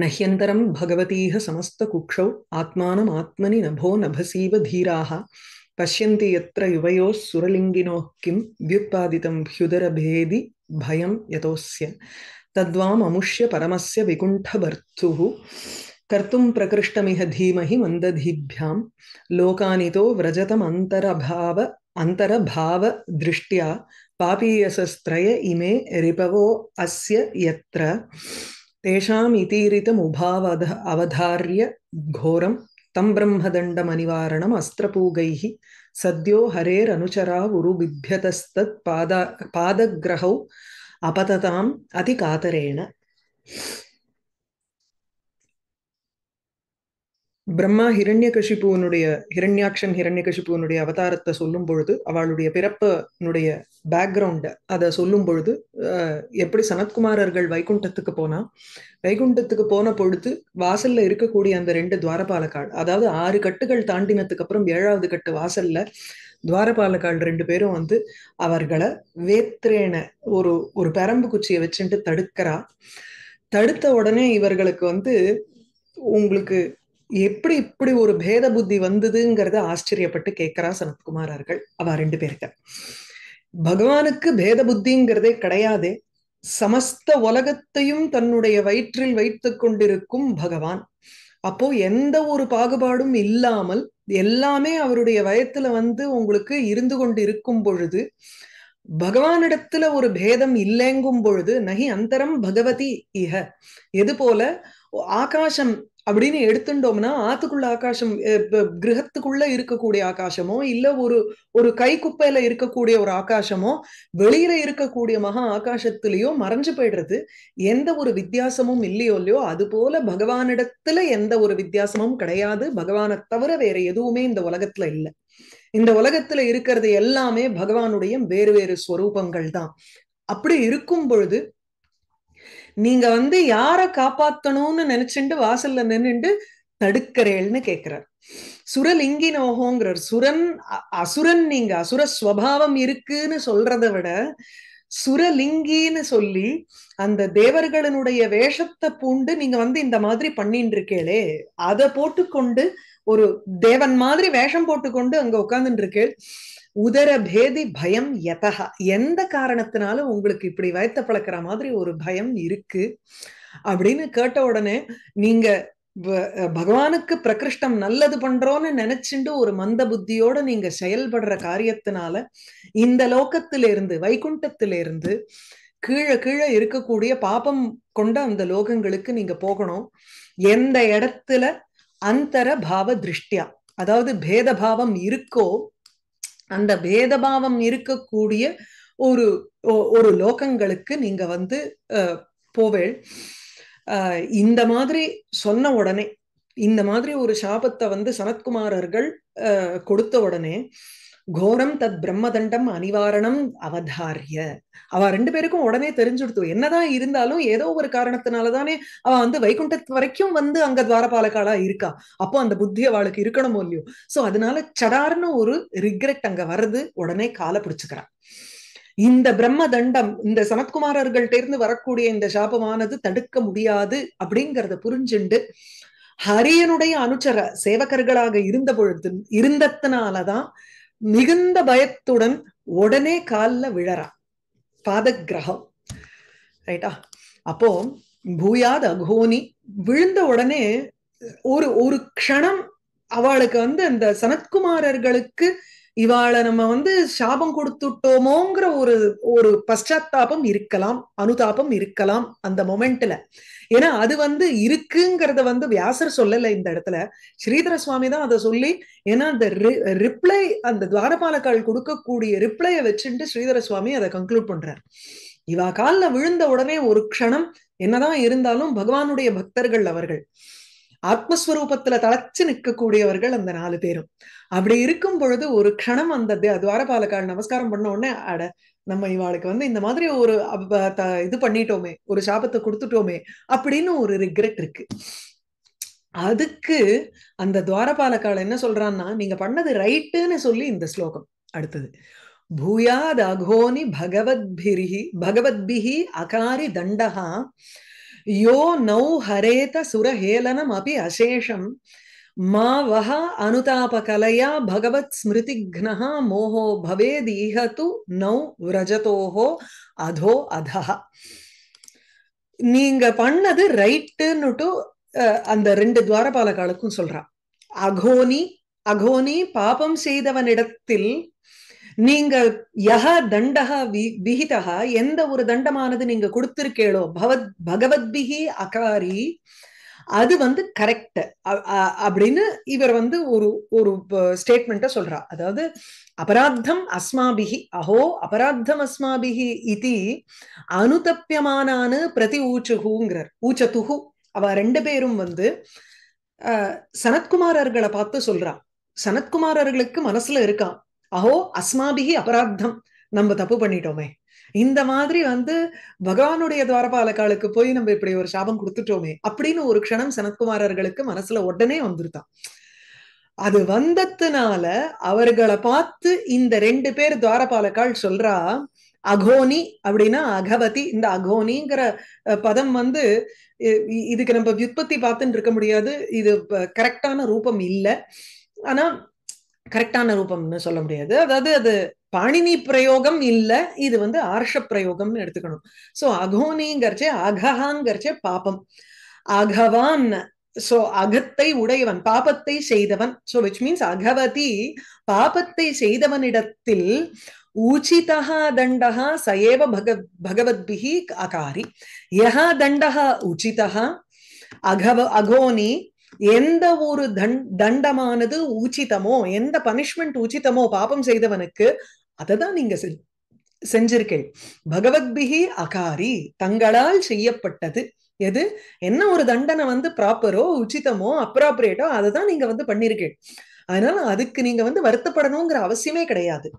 न भगवतीह समस्तकुक्षौ आत्मानमात्मनि नभो नभसीव धीराः पश्यन्ति यत्र युवयोः सुरलिङ्गिनोः किं व्युत्पादितं ह्युदरभेदि भयं यतोऽस्य तद्वाममुष्य परमस्य विकुण्ठभर्तुः कर्तुं प्रकृष्टमिह धीमहि मन्दधीभ्यां लोकानितो व्रजतमन्तरभाव अन्तरभावदृष्ट्या पापीयसस्त्रय इमे रिपवो अस्य यत्र तेषाम् इतीरितमुभावध अवधार्य घोरं तं ब्रह्मदण्डमनिवारणम् अस्त्रपूगैः सद्यो हरेरनुचरा उरुबिभ्यतस्तत्पाद पादग्रहौ अपतताम् अतिकातरेण பிரம்மா ஹிரண்ய கஷிப்புவனுடைய ஹிரண்யாக்ஷன் ஹிரண்ய கஷிப்புவனுடைய அவதாரத்தை சொல்லும் பொழுது அவளுடைய பிறப்பனுடைய பேக்ரவுண்ட அதை சொல்லும் பொழுது எப்படி சனத்குமாரர்கள் வைகுண்டத்துக்கு போனா வைகுண்டத்துக்கு போன பொழுது வாசல்ல இருக்கக்கூடிய அந்த ரெண்டு துவாரபாலக்காள் அதாவது ஆறு கட்டுகள் தாண்டினத்துக்கு அப்புறம் ஏழாவது கட்டு வாசல்ல துவாரபாலக்கால் ரெண்டு பேரும் வந்து அவர்களை வேத்திரேன ஒரு ஒரு பரம்பு குச்சியை வச்சுட்டு தடுக்கிறா தடுத்த உடனே இவர்களுக்கு வந்து உங்களுக்கு எப்படி இப்படி ஒரு பேத புத்தி வந்ததுங்கிறத ஆச்சரியப்பட்டு கேட்கிறா சனத்குமார் அவர்கள் அவ ரெண்டு பேருக்க பகவானுக்கு பேத புத்திங்கிறதே கிடையாது சமஸ்த உலகத்தையும் தன்னுடைய வயிற்றில் வைத்து கொண்டிருக்கும் பகவான் அப்போ எந்த ஒரு பாகுபாடும் இல்லாமல் எல்லாமே அவருடைய வயத்துல வந்து உங்களுக்கு இருந்து கொண்டு இருக்கும் பொழுது பகவானிடத்துல ஒரு பேதம் இல்லைங்கும் பொழுது நகி அந்தரம் பகவதி இஹ எது போல ஆகாசம் அப்படின்னு எடுத்துட்டோம்னா ஆத்துக்குள்ள ஆகாசம் கிரகத்துக்குள்ள இருக்கக்கூடிய ஆகாசமோ இல்ல ஒரு ஒரு கை குப்பையில இருக்கக்கூடிய ஒரு ஆகாசமோ வெளியில இருக்கக்கூடிய மகா ஆகாசத்திலேயோ மறைஞ்சு போயிடுறது எந்த ஒரு வித்தியாசமும் இல்லையோ இல்லையோ அது போல பகவானிடத்துல எந்த ஒரு வித்தியாசமும் கிடையாது பகவானை தவிர வேற எதுவுமே இந்த உலகத்துல இல்லை இந்த உலகத்துல இருக்கிறது எல்லாமே பகவானுடைய வேறு வேறு ஸ்வரூபங்கள் தான் அப்படி இருக்கும் பொழுது நீங்க வந்து யார காப்பாத்தணும்னு நினைச்சுண்டு வாசல்ல நின்றுண்டு தடுக்கிறேள்னு கேட்கிறார் சுரலிங்கினோகோங்கிறார் சுரன் அசுரன் நீங்க அசுர ஸ்வபாவம் இருக்குன்னு சொல்றதை விட சுரலிங்கின்னு சொல்லி அந்த தேவர்களினுடைய வேஷத்தை பூண்டு நீங்க வந்து இந்த மாதிரி பண்ணிட்டு இருக்கேளே அதை போட்டுக்கொண்டு ஒரு தேவன் மாதிரி வேஷம் போட்டுக்கொண்டு அங்க உட்காந்துட்டு இருக்கேள் உதரபேதி பயம் எதகா எந்த காரணத்தினாலும் உங்களுக்கு இப்படி வயத்த பழக்கிற மாதிரி ஒரு பயம் இருக்கு அப்படின்னு கேட்ட உடனே நீங்க பகவானுக்கு பிரகிருஷ்டம் நல்லது பண்றோம்னு நினைச்சுண்டு ஒரு மந்த புத்தியோட நீங்க செயல்படுற காரியத்தினால இந்த லோகத்திலிருந்து வைகுண்டத்திலிருந்து கீழே கீழே இருக்கக்கூடிய பாபம் கொண்ட அந்த லோகங்களுக்கு நீங்க போகணும் எந்த இடத்துல அந்தர பாவ திருஷ்டியா அதாவது பேதபாவம் இருக்கோ அந்த பேதபாவம் இருக்கக்கூடிய ஒரு ஒரு லோகங்களுக்கு நீங்க வந்து போவேள் இந்த மாதிரி சொன்ன உடனே இந்த மாதிரி ஒரு சாபத்தை வந்து சனத்குமாரர்கள் கொடுத்த உடனே கோரம் தத் பிரம்மதண்டம் அனிவாரணம் அவதாரிய அவ ரெண்டு பேருக்கும் உடனே தெரிஞ்சுடுத்து என்னதான் இருந்தாலும் ஏதோ ஒரு காரணத்தினாலதானே அவ வந்து வைகுண்டத்து வரைக்கும் வந்து அங்க துவாரபாலகாலா இருக்கா அப்போ அந்த புத்தி அவளுக்கு இருக்கணுமோ இல்லையோ சோ அதனால சடார்னு ஒரு ரிக்ரெட் அங்க வருது உடனே கால பிடிச்சுக்கிறான் இந்த பிரம்ம தண்டம் இந்த சனத்குமாரர்கள்ட்ட இருந்து வரக்கூடிய இந்த சாபமானது தடுக்க முடியாது அப்படிங்கறத புரிஞ்சுண்டு ஹரியனுடைய அனுச்சர சேவகர்களாக இருந்த பொழுது இருந்ததுனாலதான் மிகுந்த பயத்துடன் உடனே காலில் விழறா பாத கிரகம் ரைட்டா அப்போ பூயாத அகோனி விழுந்த உடனே ஒரு ஒரு க்ஷணம் அவளுக்கு வந்து அந்த சனத்குமாரர்களுக்கு இவாளை நம்ம வந்து சாபம் கொடுத்துட்டோமோங்கிற ஒரு ஒரு பஷாத்தாபம் இருக்கலாம் அனுதாபம் இருக்கலாம் அந்த மொமெண்ட்ல ஏன்னா அது வந்து இருக்குங்கிறத வந்து வியாசர் சொல்லல இந்த இடத்துல ஸ்ரீதர சுவாமி தான் அதை சொல்லி ஏன்னா அந்த ரிப்ளை அந்த துவாரபாலக்கால் கொடுக்கக்கூடிய ரிப்ளையை வச்சுட்டு ஸ்ரீதர சுவாமி அதை கன்க்ளூட் பண்றார் இவா காலில் விழுந்த உடனே ஒரு க்ஷணம் என்னதான் இருந்தாலும் பகவானுடைய பக்தர்கள் அவர்கள் ஆத்மஸ்வரூபத்துல தளச்சு நிற்கக்கூடியவர்கள் அந்த நாலு பேரும் அப்படி இருக்கும் பொழுது ஒரு க்ஷணம் அந்த துவாரபாலக்கால் நமஸ்காரம் பண்ண உடனே அட நம்ம இவாளுக்கு வந்து இந்த மாதிரி ஒரு இது பண்ணிட்டோமே ஒரு சாபத்தை கொடுத்துட்டோமே அப்படின்னு ஒரு ரிக்ரெட் இருக்கு அதுக்கு அந்த துவாரபாலக்கால் என்ன சொல்றான்னா நீங்க பண்ணது ரைட்டுன்னு சொல்லி இந்த ஸ்லோகம் அடுத்தது பூயாத் அகோனி பகவத்பிரிஹி பகவத்பிஹி அகாரி தண்டகா யோ நௌ ஹரேத சுரஹேலனம் அப்படி அசேஷம் மா வஹ அனுதாபகலையா பகவத் ஸ்மிருதிக்னஹா மோஹோ பவேத் து நௌ விரஜதோஹோ அதோ அதஹ நீங்க பண்ணது ரைட்டுன்னுட்டு அந்த ரெண்டு துவாரபாலகாலுக்கும் சொல்றான் அகோனி அகோனி பாபம் செய்தவனிடத்தில் நீங்க யக தண்டக விஹிதா எந்த ஒரு தண்டமானது நீங்க கொடுத்திருக்கேளோ பகவத் பகவத்பிகி அகாரி அது வந்து கரெக்ட் அப்படின்னு இவர் வந்து ஒரு ஒரு ஸ்டேட்மெண்ட்ட சொல்றா அதாவது அபராத்தம் அஸ்மாபிகி அஹோ அபராத்தம் அஸ்மாபிகி இது அனுதப்பியமானு பிரதி ஊச்சுகுங்கிறார் ஊச்சத்துகு அவ ரெண்டு பேரும் வந்து சனத்குமாரர்களை பார்த்து சொல்றா சனத்குமாரர்களுக்கு மனசுல இருக்கான் அஹோ அஸ்மாபிகி அபராத்தம் நம்ம தப்பு பண்ணிட்டோமே இந்த மாதிரி வந்து பகவானுடைய துவாரபாலக்காலுக்கு போய் நம்ம இப்படி ஒரு சாபம் கொடுத்துட்டோமே அப்படின்னு ஒரு க்ஷணம் சனத்குமாரர்களுக்கு மனசுல உடனே வந்துருதான் அது வந்ததுனால அவர்களை பார்த்து இந்த ரெண்டு பேர் துவாரபாலக்கால் சொல்றா அகோனி அப்படின்னா அகவதி இந்த அகோனிங்கிற பதம் வந்து இதுக்கு நம்ம வியுற்பத்தி பார்த்துன்னு இருக்க முடியாது இது கரெக்டான ரூபம் இல்லை ஆனா கரெக்டான ரூபம்னு சொல்ல முடியாது அதாவது அது பாணினி பிரயோகம் இல்ல இது வந்து ஆர்ஷ பிரயோகம் எடுத்துக்கணும் சோ அகோனிங்கிறச்சே அகஹாங்கிறச்சே பாபம் அகவான் சோ அகத்தை உடையவன் பாபத்தை செய்தவன் சோ விச் மீன்ஸ் அகவதி பாபத்தை செய்தவனிடத்தில் உச்சிதா தண்டா சயேவ பக பகவத்பிகி அகாரி யஹா தண்டா உச்சிதா அகவ அகோனி எந்த ஒரு தண்டமானது உச்சிதமோ எந்த பனிஷ்மெண்ட் உச்சிதமோ பாபம் செய்தவனுக்கு அததான் நீங்க நீங்க செஞ்சிருக்கேன் பகவத்பிகி அகாரி தங்களால் செய்யப்பட்டது எது என்ன ஒரு தண்டனை வந்து ப்ராப்பரோ உச்சிதமோ அப்ராப்ரியேட்டோ அதை தான் நீங்க வந்து பண்ணிருக்கேன் அதனால அதுக்கு நீங்க வந்து வருத்தப்படணுங்கிற அவசியமே கிடையாது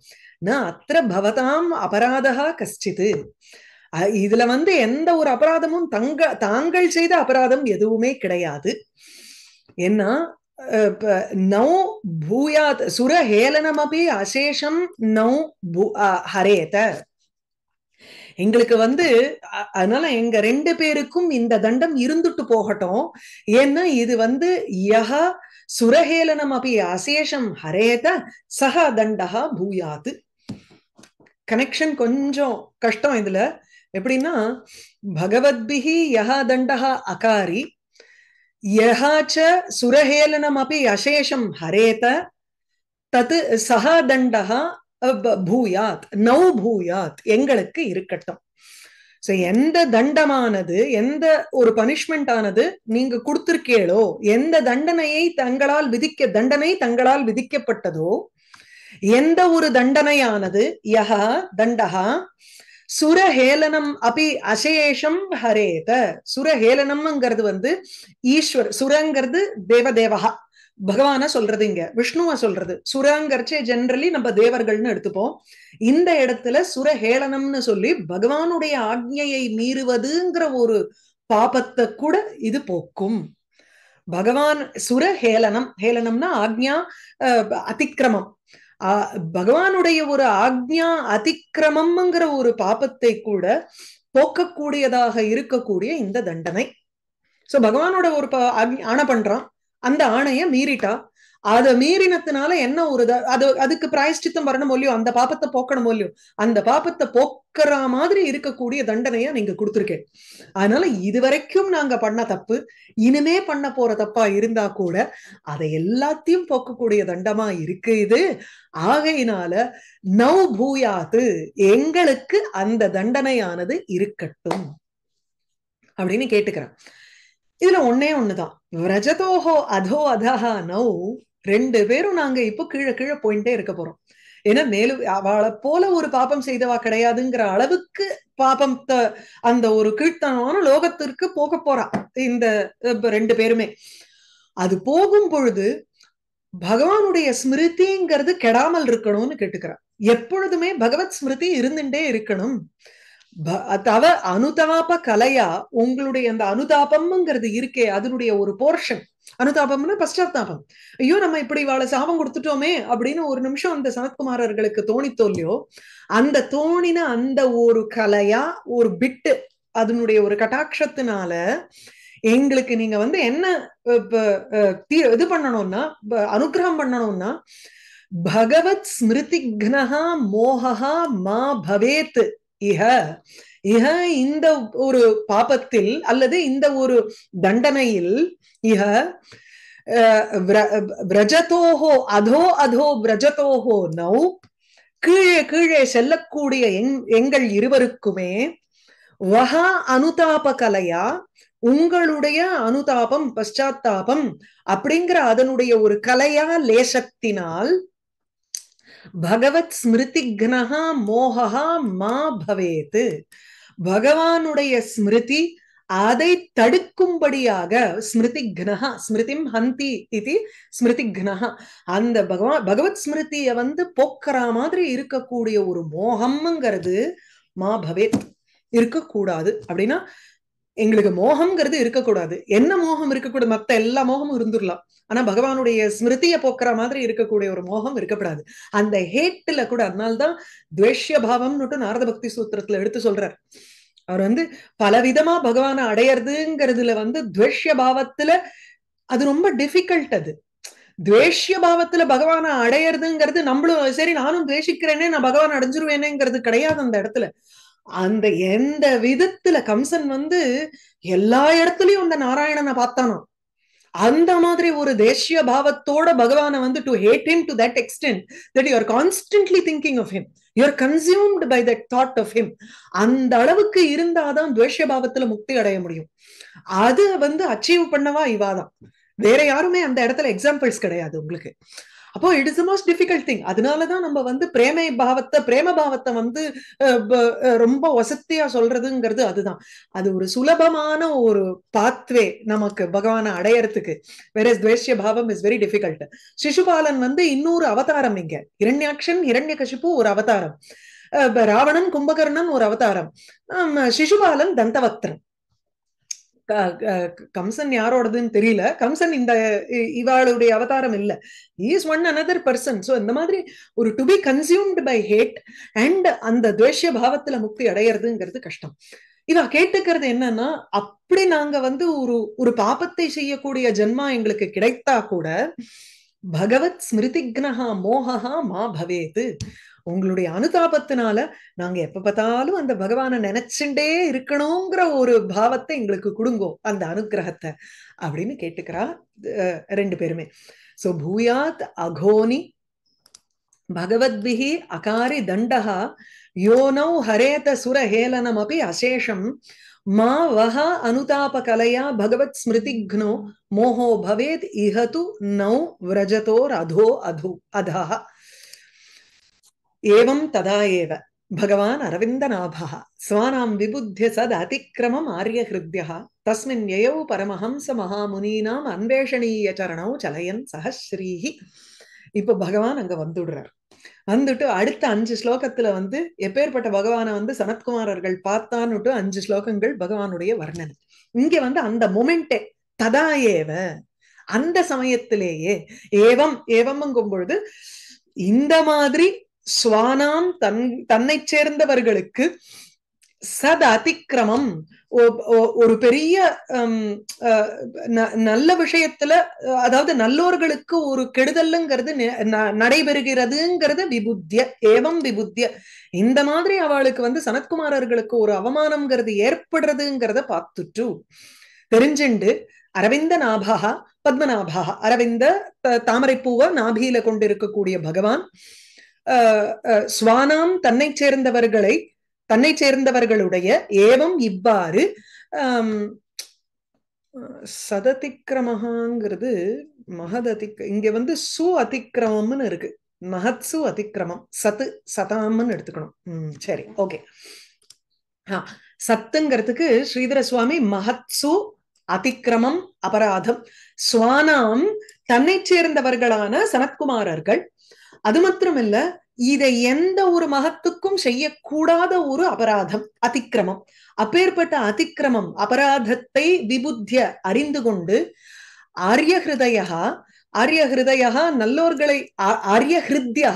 நான் அத்திர பவதாம் அபராதா கஷ்டித்து இதுல வந்து எந்த ஒரு அபராதமும் தங்க தாங்கள் செய்த அபராதம் எதுவுமே கிடையாது ஏன்னா नौ சுரஹேலனம் சுரஹேலனமபி அசேஷம் நௌ ஹரேத எங்களுக்கு வந்து அதனால எங்க ரெண்டு பேருக்கும் இந்த தண்டம் இருந்துட்டு போகட்டும் ஏன்னா இது வந்து யஹ சுரஹேலனம் அப்படி அசேஷம் ஹரேத சஹ தண்டஹா பூயாது கனெக்ஷன் கொஞ்சம் கஷ்டம் இதுல எப்படின்னா பகவத்பிஹி யஹ தண்டஹா அகாரி யகாச்ச சுரஹேலனம் அப்படி அசேஷம் ஹரேத தத்து சகா தண்டகா பூயாத் நௌ பூயாத் எங்களுக்கு இருக்கட்டும் எந்த தண்டமானது எந்த ஒரு பனிஷ்மெண்ட் ஆனது நீங்க கொடுத்திருக்கீளோ எந்த தண்டனையை தங்களால் விதிக்க தண்டனை தங்களால் விதிக்கப்பட்டதோ எந்த ஒரு தண்டனையானது யகா தண்டகா சுரஹேலனம் அப்படி அசேஷம் ஹரேத சுரஹேலனம்ங்கிறது வந்து ஈஸ்வர் சுரங்கிறது தேவதேவகா பகவான சொல்றது இங்க விஷ்ணுவ சொல்றது சுரங்கர்ச்சே ஜென்ரலி நம்ம தேவர்கள்னு எடுத்துப்போம் இந்த இடத்துல சுரஹேளனம்னு சொல்லி பகவானுடைய ஆக்ஞையை மீறுவதுங்கிற ஒரு பாபத்தை கூட இது போக்கும் பகவான் சுரஹேளனம் ஹேலனம்னா ஆக்ஞா அஹ் அதிக்கிரமம் பகவானுடைய ஒரு ஆக்ஞா அதிக்கிரமம்ங்கிற ஒரு பாபத்தை கூட போக்கக்கூடியதாக இருக்கக்கூடிய இந்த தண்டனை சோ பகவானோட ஒரு ஆணை பண்றான் அந்த ஆணைய மீறிட்டா அத மீறினத்தினால என்ன ஒரு அது அதுக்கு பிராயஷ்டித்தம் வரணும் இல்லையோ அந்த பாப்பத்தை போக்கணும் இல்லையோ அந்த பாப்பத்தை போக்குற மாதிரி இருக்கக்கூடிய தண்டனையா நீங்க கொடுத்துருக்கேன் அதனால இது வரைக்கும் நாங்க பண்ண தப்பு இனிமே பண்ண போற தப்பா இருந்தா கூட அதை எல்லாத்தையும் போக்கக்கூடிய தண்டமா இருக்கு இது ஆகையினால நவ் பூயாது எங்களுக்கு அந்த தண்டனையானது இருக்கட்டும் அப்படின்னு கேட்டுக்கிறேன் இதுல ஒன்னே ஒண்ணுதான் விரஜதோஹோ அதோ அதஹா நௌ ரெண்டு பேரும் நாங்க இப்ப கீழே கீழே போயிட்டே இருக்க போறோம் ஏன்னா மேலும் அவளை போல ஒரு பாபம் செய்தவா கிடையாதுங்கிற அளவுக்கு பாபம் அந்த ஒரு கீழ்த்தனமான லோகத்திற்கு போக போறா இந்த ரெண்டு பேருமே அது போகும் பொழுது பகவானுடைய ஸ்மிருதிங்கிறது கெடாமல் இருக்கணும்னு கேட்டுக்கிறார் எப்பொழுதுமே பகவத் ஸ்மிருதி இருந்துட்டே இருக்கணும் தவ அனுதாப கலையா உங்களுடைய அந்த அனுதாபம்ங்கிறது இருக்கே அதனுடைய ஒரு போர்ஷன் அனுதாபம்னா பశ్చాత్తాபம் ஐயோ நம்ம இப்படி இவாளை சாபம் கொடுத்துட்டோமே அப்படின்னு ஒரு நிமிஷம் அந்த சனத்குமாரர்களுக்கு தோணித்தோ இல்லையோ அந்த தோணின அந்த ஒரு கலையா ஒரு பிட்டு அதனுடைய ஒரு கட்டாட்சத்தினால எங்களுக்கு நீங்க வந்து என்ன இது பண்ணணும்னா அனுகிரகம் பண்ணணும்னா பகவத் ஸ்மிருதிக்னஹா மோகா மா பவேத் இஹ இஹ இந்த ஒரு பாபத்தில் அல்லது இந்த ஒரு தண்டனையில் இஹ விரஜதோஹோ அதோ அதோ விரஜதோஹோ நௌ கீழே கீழே செல்லக்கூடிய எங்கள் இருவருக்குமே வஹா அனுதாப கலையா உங்களுடைய அனுதாபம் பஷாத்தாபம் அப்படிங்கிற அதனுடைய ஒரு கலையா லேசத்தினால் பகவத் ஸ்மிருதிக்னஹா மோகா மா பவேத் பகவானுடைய ஸ்மிருதி அதை தடுக்கும்படியாக ஸ்மிருதி கனஹா ஸ்மிருதிம் ஹந்தி இது ஸ்மிருதி கனஹா அந்த பகவான் பகவத் ஸ்மிருதிய வந்து போக்குற மாதிரி இருக்கக்கூடிய ஒரு மோகம்ங்கிறது மா பவேத் இருக்கக்கூடாது அப்படின்னா எங்களுக்கு மோகம்ங்கிறது இருக்கக்கூடாது என்ன மோகம் இருக்கக்கூடாது மத்த எல்லா மோகமும் இருந்துடலாம் ஆனா பகவானுடைய ஸ்மிருதிய போக்குற மாதிரி இருக்கக்கூடிய ஒரு மோகம் இருக்கக்கூடாது அந்த ஹேட்டுல கூட அதனால்தான் துவேஷ்ய பாவம்னுட்டு நாரத பக்தி சூத்திரத்துல எடுத்து சொல்றார் அவர் வந்து பலவிதமா பகவானை அடையறதுங்கிறதுல வந்து துவேஷ்ய பாவத்துல அது ரொம்ப டிஃபிகல்ட் அது துவேஷ்ய பாவத்துல பகவானை அடையறதுங்கிறது நம்மளும் சரி நானும் துவேஷிக்கிறேனே நான் பகவான் அடைஞ்சிருவேனேங்கிறது கிடையாது அந்த இடத்துல அந்த எந்த விதத்துல கம்சன் வந்து எல்லா இடத்துலயும் அந்த நாராயணனை பார்த்தானோ அந்த மாதிரி ஒரு தேசிய பாவத்தோட பகவான வந்து to hate him to that extent that you're constantly thinking of him you're consumed by that thought of him அந்த அளவுக்கு இருந்தாதான் துவேஷ பாவத்துல முக்தி அடைய முடியும் அது வந்து அச்சீவ் பண்ணவா இவாதான் வேற யாருமே அந்த இடத்துல எக்ஸாம்பிள்ஸ் கிடையாது உங்களுக்கு அப்போ இட்ஸ் மோஸ்ட் டிஃபிகல்ட் திங் அதனாலதான் நம்ம வந்து பிரேமை பாவத்தை பிரேம பாவத்தை வந்து ரொம்ப வசத்தியா சொல்றதுங்கிறது அதுதான் அது ஒரு சுலபமான ஒரு பாத்வே நமக்கு பகவானை அடையறதுக்கு வேற துவேஷ்ய பாவம் இஸ் வெரி டிஃபிகல்ட் சிசுபாலன் வந்து இன்னொரு அவதாரம் இங்க இரண்யாட்சன் இரண்ய கசிப்பு ஒரு அவதாரம் ராவணன் கும்பகர்ணன் ஒரு அவதாரம் சிசுபாலன் தந்தவத்ரன் கம்சன் யாரோடதுன்னு தெரியல கம்சன் இந்த இவாளுடைய அவதாரம் இல்லை is one another person so இந்த மாதிரி ஒரு to be consumed by hate and அந்த துவேஷ பாவத்துல முக்தி அடையிறதுங்கிறது கஷ்டம் இவ கேட்டுக்கிறது என்னன்னா அப்படி நாங்க வந்து ஒரு ஒரு பாபத்தை செய்யக்கூடிய ஜென்மா எங்களுக்கு கிடைத்தா கூட பகவத் ஸ்மிருதிக்னஹா மோகஹா மா பவேது உங்களுடைய அனுதாபத்தினால நாங்க எப்ப பார்த்தாலும் அந்த பகவானை நினைச்சுட்டே இருக்கணுங்கிற ஒரு பாவத்தை எங்களுக்கு கொடுங்கோ அந்த அனுகிரகத்தை அப்படின்னு கேட்டுக்கிறா ரெண்டு பேருமே சோ பூயாத் அகோனி பகவத்பிகி அகாரி தண்டகா யோனௌ ஹரேத சுரஹேலனம் அப்படி அசேஷம் மா வஹ அனுதாப கலையா பகவத் ஸ்மிருதிக்னோ மோஹோ பவேத் இஹது நௌ விரஜதோர் அதோ அது அதா ஏவம் ததா ஏவ பகவான் அரவிந்தநாபா சுவானாம் விபுத்திய சத் அதிக்கிரமம் ஆரிய தஸ்மின் யயௌ பரமஹம்ச மகாமுனீனாம் அன்வேஷணீய சரணௌ சலயன் சஹஸ்ரீஹி இப்ப பகவான் அங்க வந்துடுறார் வந்துட்டு அடுத்த அஞ்சு ஸ்லோகத்துல வந்து எப்பேற்பட்ட பகவானை வந்து சனத்குமாரர்கள் பார்த்தான்னுட்டு அஞ்சு ஸ்லோகங்கள் பகவானுடைய வர்ணனை இங்க வந்து அந்த மொமெண்டே ததா ஏவ அந்த சமயத்திலேயே ஏவம் ஏவம்ங்கும் பொழுது இந்த மாதிரி சுவானாம் தன் தன்னை சேர்ந்தவர்களுக்கு சத் அதிக்கிரமம் ஒரு பெரிய நல்ல விஷயத்துல அதாவது நல்லோர்களுக்கு ஒரு கெடுதல்ங்கிறது நடைபெறுகிறதுங்கிறது விபுத்திய ஏவம் விபுத்திய இந்த மாதிரி அவளுக்கு வந்து சனத்குமாரர்களுக்கு ஒரு அவமானம்ங்கிறது ஏற்படுறதுங்கிறத பார்த்துட்டு தெரிஞ்சுண்டு அரவிந்த நாபகா பத்மநாபகா அரவிந்த பூவ நாபியில கொண்டிருக்கக்கூடிய பகவான் சுவானாம் தன்னை சேர்ந்தவர்களை தன்னை சேர்ந்தவர்களுடைய ஏவம் இவ்வாறு சததிக்கிரமகாங்கிறது மகததிக் இங்க வந்து சு அதிக்கிரமம்னு இருக்கு மகத்சு அதிக்கிரமம் சத்து சதாம்னு எடுத்துக்கணும் உம் சரி ஓகே சத்துங்கிறதுக்கு ஸ்ரீதர சுவாமி மகத்சு அதிக்கிரமம் அபராதம் சுவானாம் தன்னை சேர்ந்தவர்களான சனத்குமாரர்கள் அது மாத்திரமல்ல இதை எந்த ஒரு மகத்துக்கும் செய்யக்கூடாத ஒரு அபராதம் அதிக்கிரமம் அப்பேற்பட்ட அதிக்கிரமம் அபராதத்தை விபுத்திய அறிந்து கொண்டு ஆரிய ஹிருதயா ஆரிய ஹிருதயா நல்லோர்களை ஆரிய ஹிருத்யா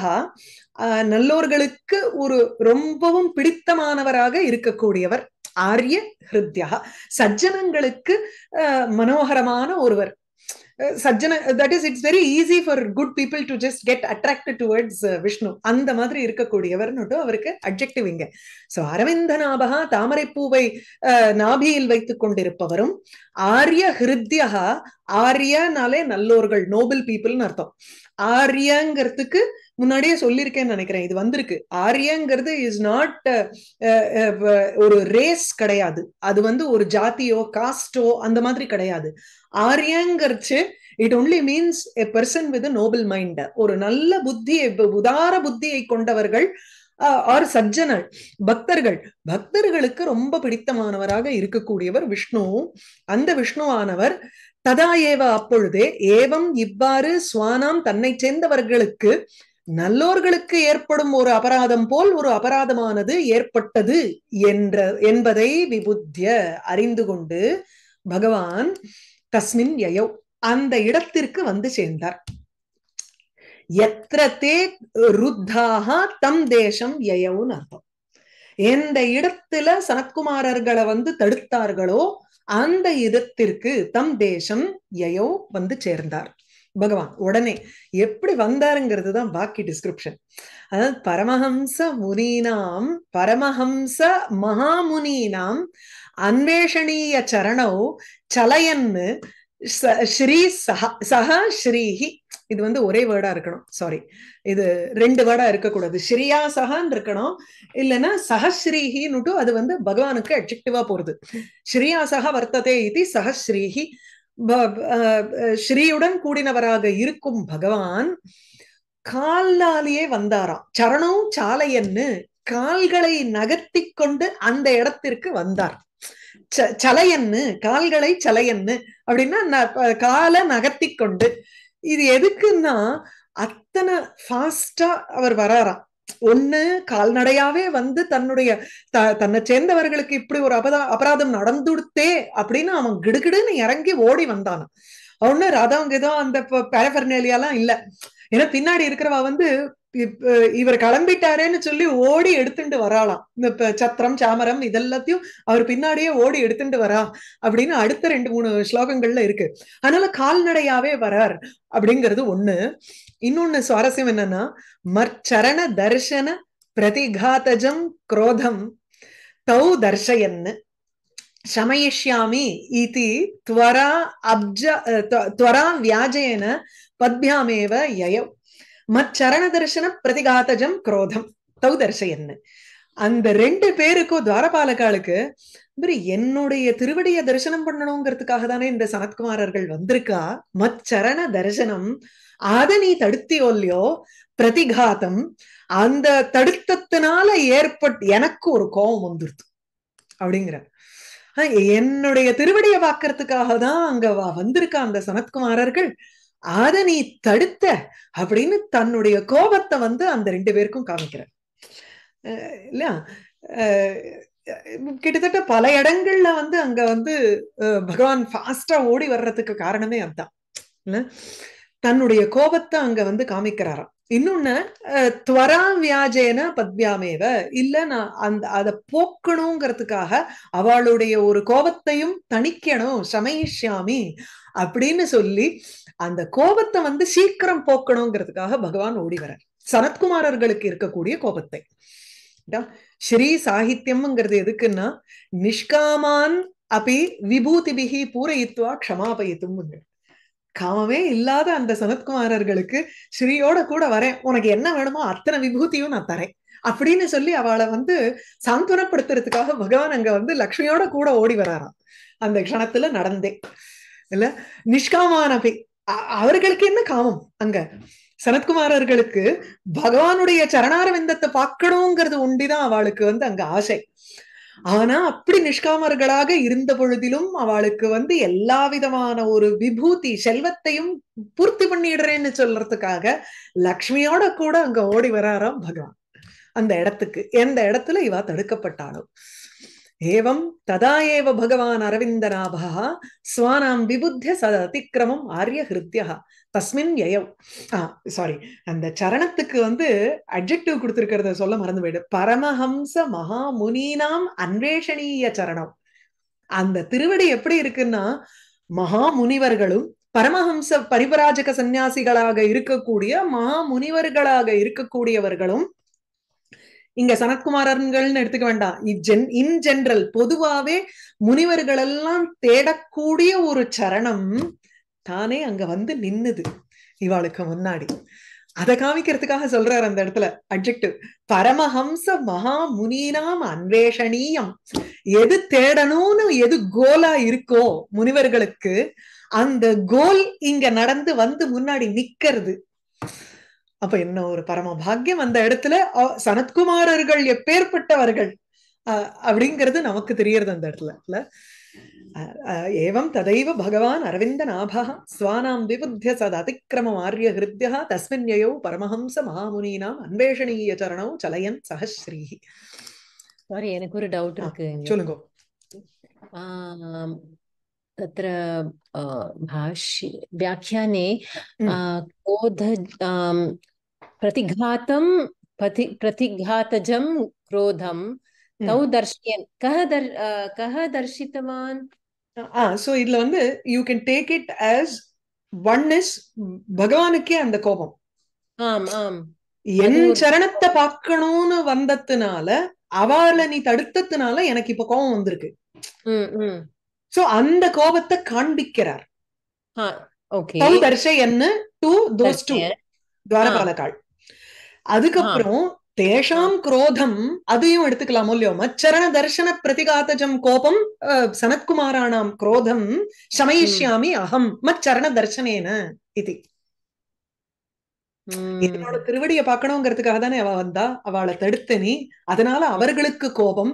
நல்லோர்களுக்கு ஒரு ரொம்பவும் பிடித்தமானவராக இருக்கக்கூடியவர் ஆரிய ஹிருத்யா சஜ்ஜனங்களுக்கு மனோகரமான ஒருவர் சஜ்ஜன that is it's very easy for good people to just get attracted towards Vishnu அந்த மாதிரி இருக்கக்கூடியவர்னுட்டும் அவருக்கு அப்ஜெக்டிவ் இங்க ஸோ அரவிந்த நாபகா தாமரைப்பூவை uh, நாபியில் வைத்துக் கொண்டிருப்பவரும் ஆரிய ஹிருத்யகா ஆரியனாலே நல்லோர்கள் நோபல் பீப்புள்னு அர்த்தம் ஆரியங்கிறதுக்கு முன்னாடியே சொல்லியிருக்கேன்னு நினைக்கிறேன் இது வந்திருக்கு ஆரியங்கிறது இஸ் நாட் uh, uh, ஒரு ரேஸ் கிடையாது அது வந்து ஒரு ஜாத்தியோ காஸ்டோ அந்த மாதிரி கிடையாது ஆரியங்கிறச்சு it only means a person with noble mind ஒரு நல்ல புத்தியை உதார புத்தியை கொண்டவர்கள் ஆர் சஜ்ஜனர் பக்தர்கள் பக்தர்களுக்கு ரொம்ப பிடித்தமானவராக இருக்கக்கூடியவர் விஷ்ணு அந்த விஷ்ணுவானவர் ததா ஏவ அப்பொழுதே ஏவம் இவ்வாறு சுவானாம் தன்னை சேர்ந்தவர்களுக்கு நல்லோர்களுக்கு ஏற்படும் ஒரு அபராதம் போல் ஒரு அபராதமானது ஏற்பட்டது என்ற என்பதை விபுத்திய அறிந்து கொண்டு பகவான் தஸ்மின் யயோ அந்த இடத்திற்கு வந்து சேர்ந்தார் எத்திரத்தே ருத்தாக தம் தேசம் யயவுன்னு அர்த்தம் எந்த இடத்துல சனக்குமாரர்களை வந்து தடுத்தார்களோ அந்த இடத்திற்கு தம் தேசம் யயோ வந்து சேர்ந்தார் பகவான் உடனே எப்படி வந்தாருங்கிறது தான் பாக்கி டிஸ்கிரிப்ஷன் அதாவது பரமஹம்ச முனீனாம் பரமஹம்ச மகாமுனீனாம் அன்வேஷணீய சரணோ சலையன்னு ஸ்ரீ சஹ சஹ ஸ்ரீஹி இது வந்து ஒரே வேர்டா இருக்கணும் சாரி இது ரெண்டு வேர்டா இருக்கக்கூடாது ஸ்ரீயா சஹான் இருக்கணும் இல்லைன்னா சஹஸ்ரீஹின்னுட்டு அது வந்து பகவானுக்கு அட்ஜெக்டிவா போறது ஸ்ரீயா சஹ வர்த்ததே இது சஹஸ்ரீஹி ஸ்ரீயுடன் கூடினவராக இருக்கும் பகவான் கால்லாலேயே வந்தாராம் சரணம் சாலையன்னு கால்களை நகர்த்தி கொண்டு அந்த இடத்திற்கு வந்தார் சலையன்னு கால்களை சலையன்னு அப்படின்னா காலை நகர்த்தி கொண்டு இது எதுக்குன்னா அத்தனை ஃபாஸ்டா அவர் வராராம் ஒண்ணு கால்நடையாவே வந்து தன்னுடைய த தன்னை சேர்ந்தவர்களுக்கு இப்படி ஒரு அபதா அபராதம் நடந்துடுத்தே அப்படின்னு அவன் கிடுகிடுன்னு இறங்கி ஓடி வந்தானான் அவனு ரதம் ஏதோ அந்த பேரபர்னேலியாலாம் இல்ல ஏன்னா பின்னாடி இருக்கிறவா வந்து இவர் கிளம்பிட்டாரேன்னு சொல்லி ஓடி எடுத்துட்டு வராளாம் இந்த சத்திரம் சாமரம் இதெல்லாத்தையும் அவர் பின்னாடியே ஓடி எடுத்துட்டு வரா அப்படின்னு அடுத்த ரெண்டு மூணு ஸ்லோகங்கள்ல இருக்கு அதனால கால்நடையாவே வரார் அப்படிங்கிறது ஒண்ணு இன்னொன்னு சுவாரஸ்யம் என்னன்னா மற்சரண தர்சன பிரதிகாதஜம் குரோதம் தௌ தர்ஷயன்னு சமயிஷ்யாமி இது துவரா அப்ஜ துவரா வியாஜயன பத்பியாமேவ யயவ் மச்சரண தரிசன பிரதிகாத்தஜம் குரோதம் தௌ தரிசையன்னு அந்த ரெண்டு பேருக்கும் துவாரபாலகாலுக்கு என்னுடைய திருவடிய தரிசனம் பண்ணணுங்கிறதுக்காக தானே இந்த சனத்குமாரர்கள் வந்திருக்கா மச்சரண தரிசனம் அதை நீ தடுத்தியோல்லையோ பிரதிகாதம் அந்த தடுத்தத்தினால ஏற்பட் எனக்கு ஒரு கோபம் வந்துருது அப்படிங்கிற என்னுடைய திருவடியை பார்க்கறதுக்காக தான் அங்க வந்திருக்கா அந்த சனத்குமாரர்கள் அதை நீ தடுத்த அப்படின்னு தன்னுடைய கோபத்தை வந்து அந்த ரெண்டு பேருக்கும் காமிக்கிற இல்லையா கிட்டத்தட்ட பல இடங்கள்ல வந்து அங்க வந்து பகவான் ஃபாஸ்டா ஓடி வர்றதுக்கு காரணமே அதுதான் தன்னுடைய கோபத்தை அங்க வந்து காமிக்கிறாராம் இன்னொன்னு துவரா வியாஜேன பத்வியாமேவ இல்ல நான் அந்த அதை போக்கணுங்கிறதுக்காக அவளுடைய ஒரு கோபத்தையும் தணிக்கணும் சமயிஷ்யாமி அப்படின்னு சொல்லி அந்த கோபத்தை வந்து சீக்கிரம் போக்கணுங்கிறதுக்காக பகவான் ஓடி வர சனத்குமாரர்களுக்கு இருக்கக்கூடிய கோபத்தை ஸ்ரீ சாகித்யம்ங்கிறது எதுக்குன்னா நிஷ்காமான் அப்படி பிகி பூரையித்துவா க்ஷமாபயித்தும் காமமே இல்லாத அந்த சனத்குமாரர்களுக்கு ஸ்ரீயோட கூட வரேன் உனக்கு என்ன வேணுமோ அத்தனை விபூதியும் நான் தரேன் அப்படின்னு சொல்லி அவளை வந்து சாந்தனப்படுத்துறதுக்காக பகவான் அங்க வந்து லக்ஷ்மியோட கூட ஓடி வராராம் அந்த க்ஷணத்துல நடந்தேன் இல்ல நிஷ்காமானபி அவர்களுக்கு என்ன காமம் அங்க சனத்குமாரர்களுக்கு பகவானுடைய சரணாரவிந்தத்தை பார்க்கணுங்கிறது ஒண்டிதான் அவளுக்கு வந்து அங்க ஆசை ஆனா அப்படி நிஷ்காமர்களாக இருந்த பொழுதிலும் அவளுக்கு வந்து எல்லா விதமான ஒரு விபூதி செல்வத்தையும் பூர்த்தி பண்ணிடுறேன்னு சொல்றதுக்காக லக்ஷ்மியோட கூட அங்க ஓடி வராராம் பகவான் அந்த இடத்துக்கு எந்த இடத்துல இவா தடுக்கப்பட்டாலும் ஏவம் ததா ஏவ பகவான் அரவிந்தநாபா ஸ்வானாம் விபுத்திய சத அதிக்கிரமம் ஆரிய ஹிருத்தியா தஸ்மின் யயவ் ஆ சாரி அந்த சரணத்துக்கு வந்து அப்ஜெக்டிவ் கொடுத்துருக்கிறத சொல்ல மறந்து போயிடு பரமஹம்ச மகா முனீனாம் அன்வேஷணீய சரணம் அந்த திருவடி எப்படி இருக்குன்னா மகா முனிவர்களும் பரமஹம்ச பரிபராஜக சந்நியாசிகளாக இருக்கக்கூடிய மகா முனிவர்களாக இருக்கக்கூடியவர்களும் இங்க சனத்குமாரர்கள்னு எடுத்துக்க வேண்டாம் இஜென் இன் ஜென்ரல் பொதுவாவே முனிவர்கள் எல்லாம் தேடக்கூடிய ஒரு சரணம் தானே அங்க வந்து நின்னுது இவாளுக்கு முன்னாடி அதை காமிக்கிறதுக்காக சொல்றாரு அந்த இடத்துல அப்ஜெக்டிவ் பரமஹம்ச மகா முனீனாம் அன்வேஷணீயம் எது தேடணும்னு எது கோலா இருக்கோ முனிவர்களுக்கு அந்த கோல் இங்க நடந்து வந்து முன்னாடி நிக்கிறது அப்ப என்ன ஒரு பரம பாக்கியம் அந்த இடத்துல சனத்குமாரர்கள் எப்பேற்பட்டவர்கள் அப்படிங்கிறது நமக்கு தெரியறது அந்த இடத்துல இல்ல ஏவம் ததைவ பகவான் அரவிந்த நாபா ஸ்வானாம் விபுத்திய சத் அதிக்கிரம ஆரிய ஹிருத்யா தஸ்மின்யோ பரமஹம்ச மகாமுனீனாம் அன்வேஷணீய சரணோ சலயன் சஹஸ்ரீ சாரி எனக்கு ஒரு டவுட் இருக்கு சொல்லுங்க तत्र भाष्ये व्याख्याने क्रोध प्रतिघातं प्रति प्रतिघातजं क्रोधं तौ दर्शयन् कः दर् कः दर्शितवान् ஸோ இதுல வந்து you can take it as one is பகவானுக்கே அந்த கோபம் ஆம் ஆம் என் சரணத்தை பார்க்கணும்னு வந்ததுனால அவளை நீ தடுத்ததுனால எனக்கு இப்ப கோபம் வந்திருக்கு சோ அந்த கோபத்தை காண்பிக்கிறார் தர்ஷ என்ன டு தோஸ் டு துவாரபாலகாள் அதுக்கப்புறம் தேஷாம் குரோதம் அதையும் எடுத்துக்கலாம் இல்லையோ மச்சரண தர்ஷன பிரதிகாத்தஜம் கோபம் சனத்குமாராணாம் குரோதம் சமயிஷ்யாமி அகம் மச்சரண தர்சனேன இது என்னோட திருவடிய பாக்கணுங்கிறதுக்காக தானே அவ வந்தா அவளை தடுத்து நீ அதனால அவர்களுக்கு கோபம்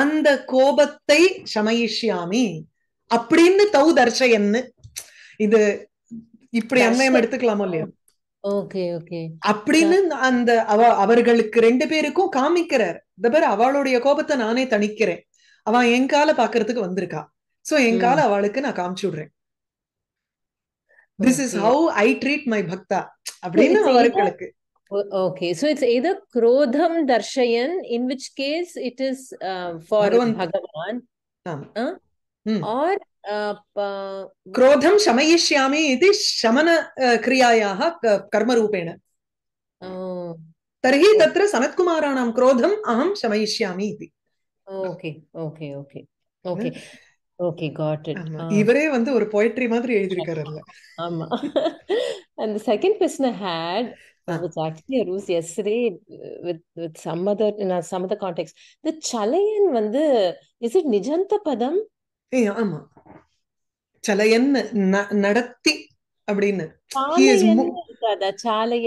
அந்த கோபத்தை சமயிஷ்யாமி அப்படின்னு தௌ தர்ஷயன்னு இது இப்படி அன்மயம் எடுத்துக்கலாமோ இல்லையா ஓகே ஓகே அப்படின்னு அந்த அவ அவர்களுக்கு ரெண்டு பேருக்கும் காமிக்கிறார் இந்த பேர் அவளுடைய கோபத்தை நானே தணிக்கிறேன் அவன் என் கால பாக்குறதுக்கு வந்திருக்கா சோ என் கால அவளுக்கு நான் காமிச்சு விடுறேன் this is how I treat my பக்தா அப்படின்னு அவர்களுக்கு ஓகே சோ இட்ஸ் எதர் குரோதம் தர்ஷயன் in which case it is for பகவான் ஆர் क्रोधं शमयिष्यामि इति शमन क्रियायाः कर्मरूपेण तर्हि तत्र सनत्कुमाराणां क्रोधम् अहं शमयिष्यामि इति okay okay okay okay okay got it இவரே வந்து ஒரு போயட்ரி மாதிரி எழுதிருக்காரு ஆமா அந்த second question I had was actually a ruse yesterday with with some other in some other context the chalayan வந்து is it nijanta padam ஏ ஆமா சலையன் நடத்தி அப்படின்னு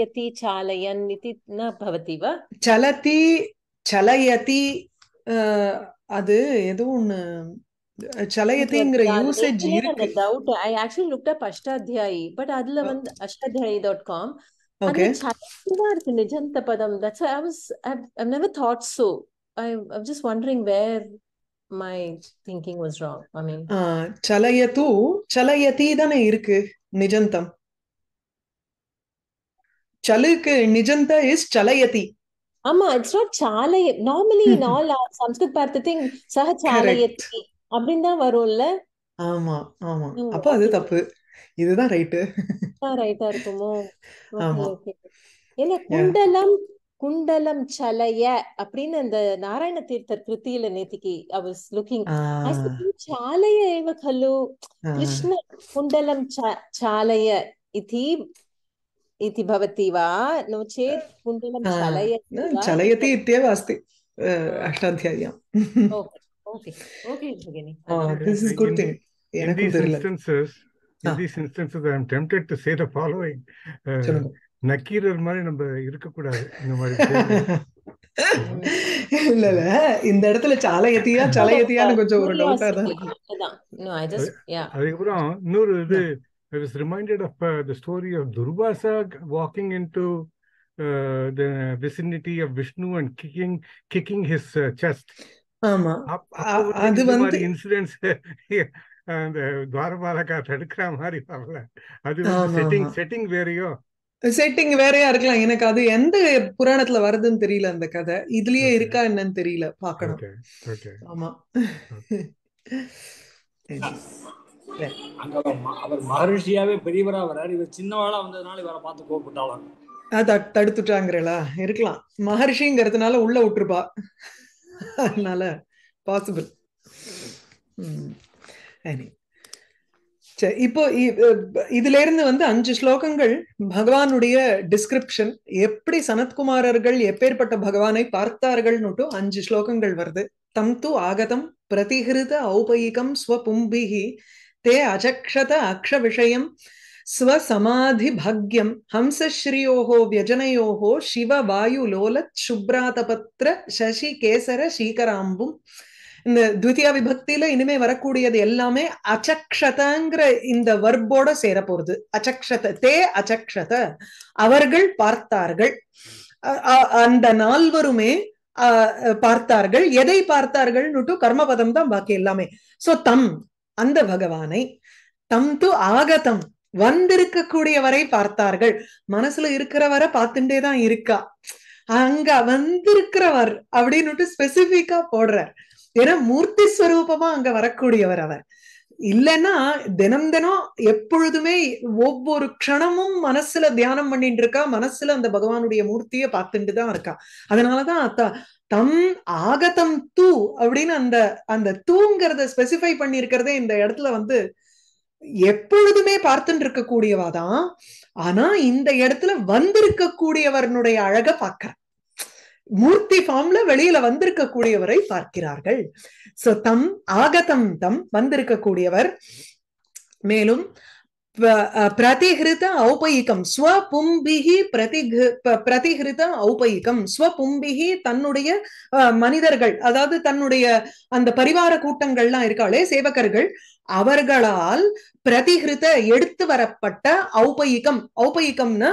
इति चलयति அது ஏதோ ஒண்ணு யூசேஜ் இருக்கு I actually looked up but அதுல வந்து அஷ்டாத்தியாயி டாட் காம் ஓகே இருக்கு நிஜந்த பதம் that's I was I have never thought so I just wondering where my thinking was wrong. I mean, uh, chalayatu, தானே இருக்கு நிஜந்தம் சலுக்கு நிஜந்தா இஸ் சலயதி ஆமா இட்ஸ் நாட் சாலை நார்மலி இன் ஆல் சம்ஸ்கிருத் பார்த்த திங் சஹ சாலயத்தி அப்படின்னு தான் வரும்ல ஆமா ஆமா அப்ப அது தப்பு இதுதான் ரைட்டு ரைட்டா இருக்குமோ ஆமா ஓகே இல்ல குண்டலம் குண்டலம் சலைய அப்படின்னு அந்த నారాయణ తీర్థర్ కృతిల నేతికి ఐ వాస్ లుకింగ్ ఐ చాలయ ఏవ ఖలు కృష్ణ కుండలం చాలయ ఇది ఇది భవతి వా नो చేత్ కుండలం చలయ చలయతి ఇత్యేవ అస్తి అష్టాధ్యాయం ఓకే ఓకే ఓకే భగిని this is good thing in these instances in these instances I am tempted to say the following Nakkeerar மாதிரி நம்ம இருக்கக்கூடாது இந்த மாதிரி இல்ல இல்ல இந்த இடத்துல சாலையத்தியா சலையத்தியான்னு கொஞ்சம் ஒரு அதுக்கப்புறம் இன்னொரு இது I was reminded of the story of Durvasa walking into the vicinity of Vishnu and kicking kicking his chest ஆமா அது வந்து இன்சிடென்ட்ஸ் அந்த துவாரபாலகா தடுக்கிற மாதிரி வரல அது செட்டிங் செட்டிங் வேறையோ செட்டிங் வேறையா இருக்கலாம் எனக்கு அது எந்த புராணத்துல வருதுன்னு தெரியல அந்த கதை இதுலயே இருக்கா என்னன்னு தெரியல பாக்கணும் ஆமா அவர் மகரிஷியாவே பெரியவரா வராரு இவர் சின்னவாளா வந்ததுனால இவரை பார்த்து கோபப்பட்டாலும் தடுத்துட்டாங்கிறலா இருக்கலாம் மகரிஷிங்கிறதுனால உள்ள விட்டுருப்பா அதனால பாசிபிள் ம் எனி இப்போ இதுல இருந்து வந்து அஞ்சு ஸ்லோகங்கள் பகவானுடைய டிஸ்கிரிப்ஷன் எப்படி சனத்குமாரர்கள் எப்பேற்பட்ட பகவானை பார்த்தார்கள்னுட்டும் அஞ்சு ஸ்லோகங்கள் வருது தம் து ஆகதம் பிரதிகிருத ஔபயிகம் ஸ்வபும்பிகி தே அஜக்ஷத அக்ஷ விஷயம் ஸ்வசமாதி பக்யம் ஹம்சஸ்ரீயோகோ வியஜனயோகோ சிவ வாயு லோல சுப்ராதபத்ர சசி கேசர சீகராம்பும் இந்த துவித்தியா விபக்தியில இனிமே வரக்கூடியது எல்லாமே அச்சக்ஷதங்கிற இந்த வர்போட சேர போறது அச்சக்ஷத தே அச்சக்ஷத அவர்கள் பார்த்தார்கள் அந்த நால்வருமே பார்த்தார்கள் எதை பார்த்தார்கள்னுட்டு கர்மபதம் தான் பாக்கி எல்லாமே சோ தம் அந்த பகவானை தம் து ஆகதம் வந்திருக்க கூடியவரை பார்த்தார்கள் மனசுல இருக்கிறவரை பார்த்துட்டேதான் இருக்கா அங்க வந்திருக்கிறவர் அப்படின்னுட்டு ஸ்பெசிபிக்கா போடுறார் ஏன்னா மூர்த்தி ஸ்வரூபமா அங்க வரக்கூடியவர் அவர் இல்லைன்னா தினம் தினம் எப்பொழுதுமே ஒவ்வொரு க்ஷணமும் மனசுல தியானம் பண்ணிட்டு இருக்கா மனசுல அந்த பகவானுடைய மூர்த்தியை பார்த்துட்டு தான் இருக்கா அதனாலதான் அத்தா தம் ஆகதம் தூ அப்படின்னு அந்த அந்த தூங்கிறத ஸ்பெசிஃபை பண்ணிருக்கிறதே இந்த இடத்துல வந்து எப்பொழுதுமே பார்த்துட்டு இருக்கக்கூடியவாதான் ஆனா இந்த இடத்துல வந்திருக்கக்கூடியவரனுடைய அழக பாக்குறேன் மூர்த்தி ஃபார்ம்ல வெளியில வந்திருக்கக்கூடியவரை பார்க்கிறார்கள் சோ தம் ஆகதம் தம் வந்திருக்கக்கூடியவர் மேலும் பிரதிகிருத ஔபயிகம் ஸ்வபும்பிகி பிரதிகு பிரதிகிருத ஔபயிகம் ஸ்வபும்பிகி தன்னுடைய மனிதர்கள் அதாவது தன்னுடைய அந்த பரிவார கூட்டங்கள்லாம் இருக்காளே சேவகர்கள் அவர்களால் பிரதிகிருத எடுத்து வரப்பட்ட ஔபயிகம் ஔபயிகம்னா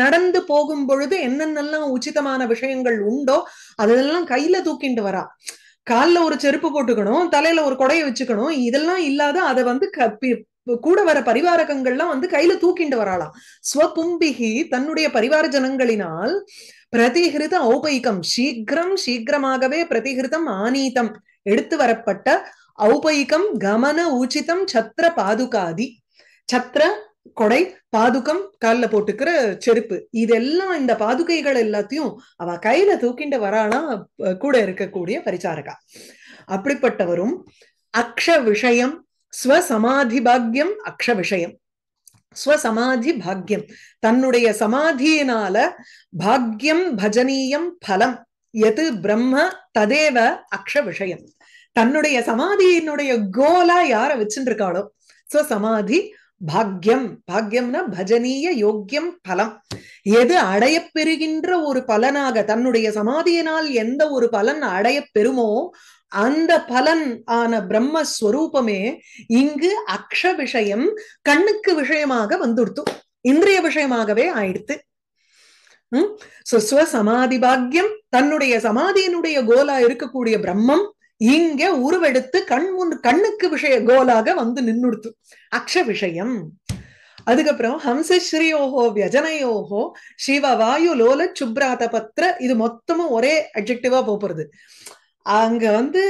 நடந்து போகும் பொழுது என்னென்னலாம் உச்சிதமான விஷயங்கள் உண்டோ அதெல்லாம் கையில தூக்கிட்டு வரா காலில் ஒரு செருப்பு போட்டுக்கணும் தலையில ஒரு கொடையை வச்சுக்கணும் இதெல்லாம் இல்லாத அதை வந்து கூட வர பரிவாரகங்கள்லாம் வந்து கையில தூக்கிண்டு வராளாம் ஸ்வபும்பிகி தன்னுடைய பரிவார ஜனங்களினால் பிரதிகிருத ஔபயிகம் சீக்கிரம் சீக்கிரமாகவே பிரதிகிருதம் ஆனீதம் எடுத்து வரப்பட்ட ஔபயிகம் கமன ஊச்சிதம் சத்திர பாதுகாதி சத்திர கொடை பாதுகம் கால்ல போட்டுக்கிற செருப்பு இதெல்லாம் இந்த பாதுகைகள் எல்லாத்தையும் அவ கையில தூக்கிண்டு வரானா கூட இருக்கக்கூடிய பரிச்சாரகா அப்படிப்பட்டவரும் அக்ஷ விஷயம் ஸ்வசமாதி பாக்யம் அக்ஷ விஷயம் ஸ்வசமாதி பாக்யம் தன்னுடைய சமாதியினால பாக்யம் பஜனீயம் பலம் எது பிரம்ம ததேவ அக்ஷ விஷயம் தன்னுடைய சமாதியினுடைய கோலா யார வச்சுருக்காளோ சோ சமாதி பாக்யம் பாக்யம்னா பஜனீய யோக்கியம் பலம் எது அடைய பெறுகின்ற ஒரு பலனாக தன்னுடைய சமாதியினால் எந்த ஒரு பலன் அடைய பெறுமோ அந்த பலன் ஆன பிரம்மஸ்வரூபமே இங்கு அக்ஷ விஷயம் கண்ணுக்கு விஷயமாக வந்துடுத்து இந்திரிய விஷயமாகவே ஆயிடுத்து சமாதி பாக்யம் தன்னுடைய சமாதியினுடைய கோலா இருக்கக்கூடிய பிரம்மம் இங்க உருவெடுத்து கண் முன் கண்ணுக்கு விஷய கோலாக வந்து நின்னுடுத்து அக்ஷ விஷயம் அதுக்கப்புறம் ஹம்சஸ்ரீயோஹோ வியஜனையோகோ சிவ வாயு லோல சுப்ராத பத்திர இது மொத்தமும் ஒரே அட்ஜெக்டிவா போறது அங்க வந்து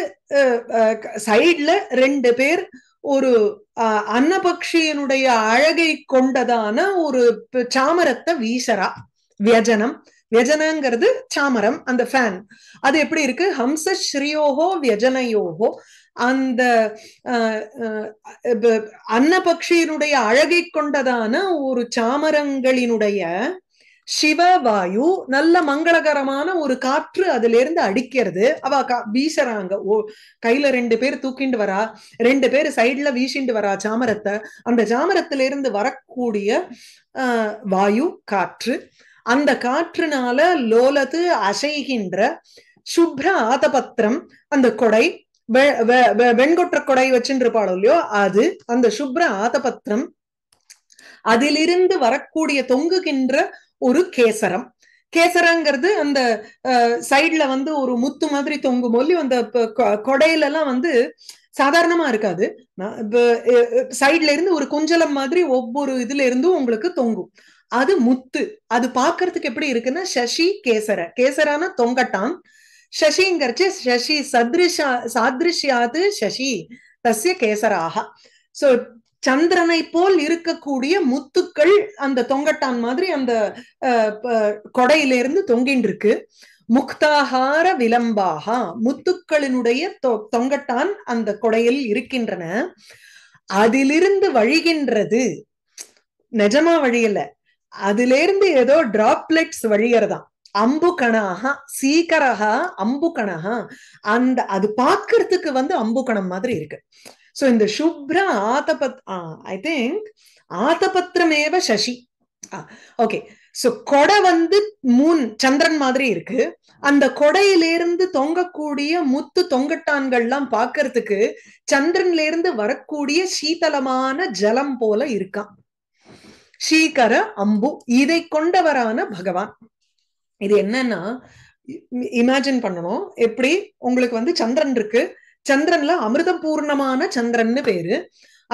சைட்ல ரெண்டு பேர் ஒரு அன்னபக்ஷியனுடைய அழகை கொண்டதான ஒரு சாமரத்தை வீசரா வியஜனம் வியஜனங்கிறது சாமரம் அந்த ஃபேன் அது எப்படி இருக்கு ஹம்ச ஸ்ரீயோகோ வியஜனையோகோ அந்த அன்னபக்ஷியினுடைய அழகை கொண்டதான ஒரு சாமரங்களினுடைய சிவவாயு நல்ல மங்களகரமான ஒரு காற்று அதுல இருந்து அடிக்கிறது அவ கா வீசறாங்க ஓ கையில ரெண்டு பேர் தூக்கிண்டு வரா ரெண்டு பேர் சைட்ல வீசிண்டு வரா சாமரத்தை அந்த சாமரத்துல இருந்து வரக்கூடிய வாயு காற்று அந்த காற்றுனால லோலது அசைகின்ற சுப்ர ஆதபத்திரம் அந்த கொடை வெண்கொற்ற கொடை வச்சுருப்பாளோ இல்லையோ அது அந்த சுப்ர ஆதபத்திரம் அதிலிருந்து வரக்கூடிய தொங்குகின்ற ஒரு கேசரம் கேசரங்கிறது அந்த சைட்ல வந்து ஒரு முத்து மாதிரி தொங்கும் போது அந்த கொடையில எல்லாம் வந்து சாதாரணமா இருக்காது சைட்ல இருந்து ஒரு குஞ்சலம் மாதிரி ஒவ்வொரு இதுல இருந்தும் உங்களுக்கு தொங்கும் அது முத்து அது பாக்குறதுக்கு எப்படி இருக்குன்னா சசி கேசர கேசரான தொங்கட்டான் சசிங்கிறச்சு சசி சத்ரிஷா சாதிருஷ்யாது சசி தசிய கேசராக சோ சந்திரனை போல் இருக்கக்கூடிய முத்துக்கள் அந்த தொங்கட்டான் மாதிரி அந்த கொடையிலிருந்து தொங்கின் இருக்கு முக்தாகார விலம்பாக முத்துக்களினுடைய தொங்கட்டான் அந்த கொடையில் இருக்கின்றன அதிலிருந்து வழிகின்றது நிஜமா வழியில அதுல இருந்து ஏதோ டிராப்லெட்ஸ் வழிகிறதாம் அம்பு கணாக சீக்கரக அம்பு கணக அந்த அது பாக்குறதுக்கு வந்து அம்பு கணம் மாதிரி இருக்கு சோ இந்த சுப்ர ஆத்தபத் ஐ திங்க் ஆத்தபத்திரமேவ சசி ஓகே சோ கொடை வந்து மூன் சந்திரன் மாதிரி இருக்கு அந்த கொடையிலிருந்து தொங்கக்கூடிய முத்து தொங்கட்டான்கள்லாம் பாக்குறதுக்கு சந்திரன்ல இருந்து வரக்கூடிய சீதளமான ஜலம் போல இருக்கான் ஸ்ரீகர அம்பு இதை கொண்டவரான பகவான் இது என்னன்னா இமேஜின் பண்ணணும் எப்படி உங்களுக்கு வந்து சந்திரன் இருக்கு சந்திரன்ல அமிர்தம் பூர்ணமான சந்திரன்னு பேரு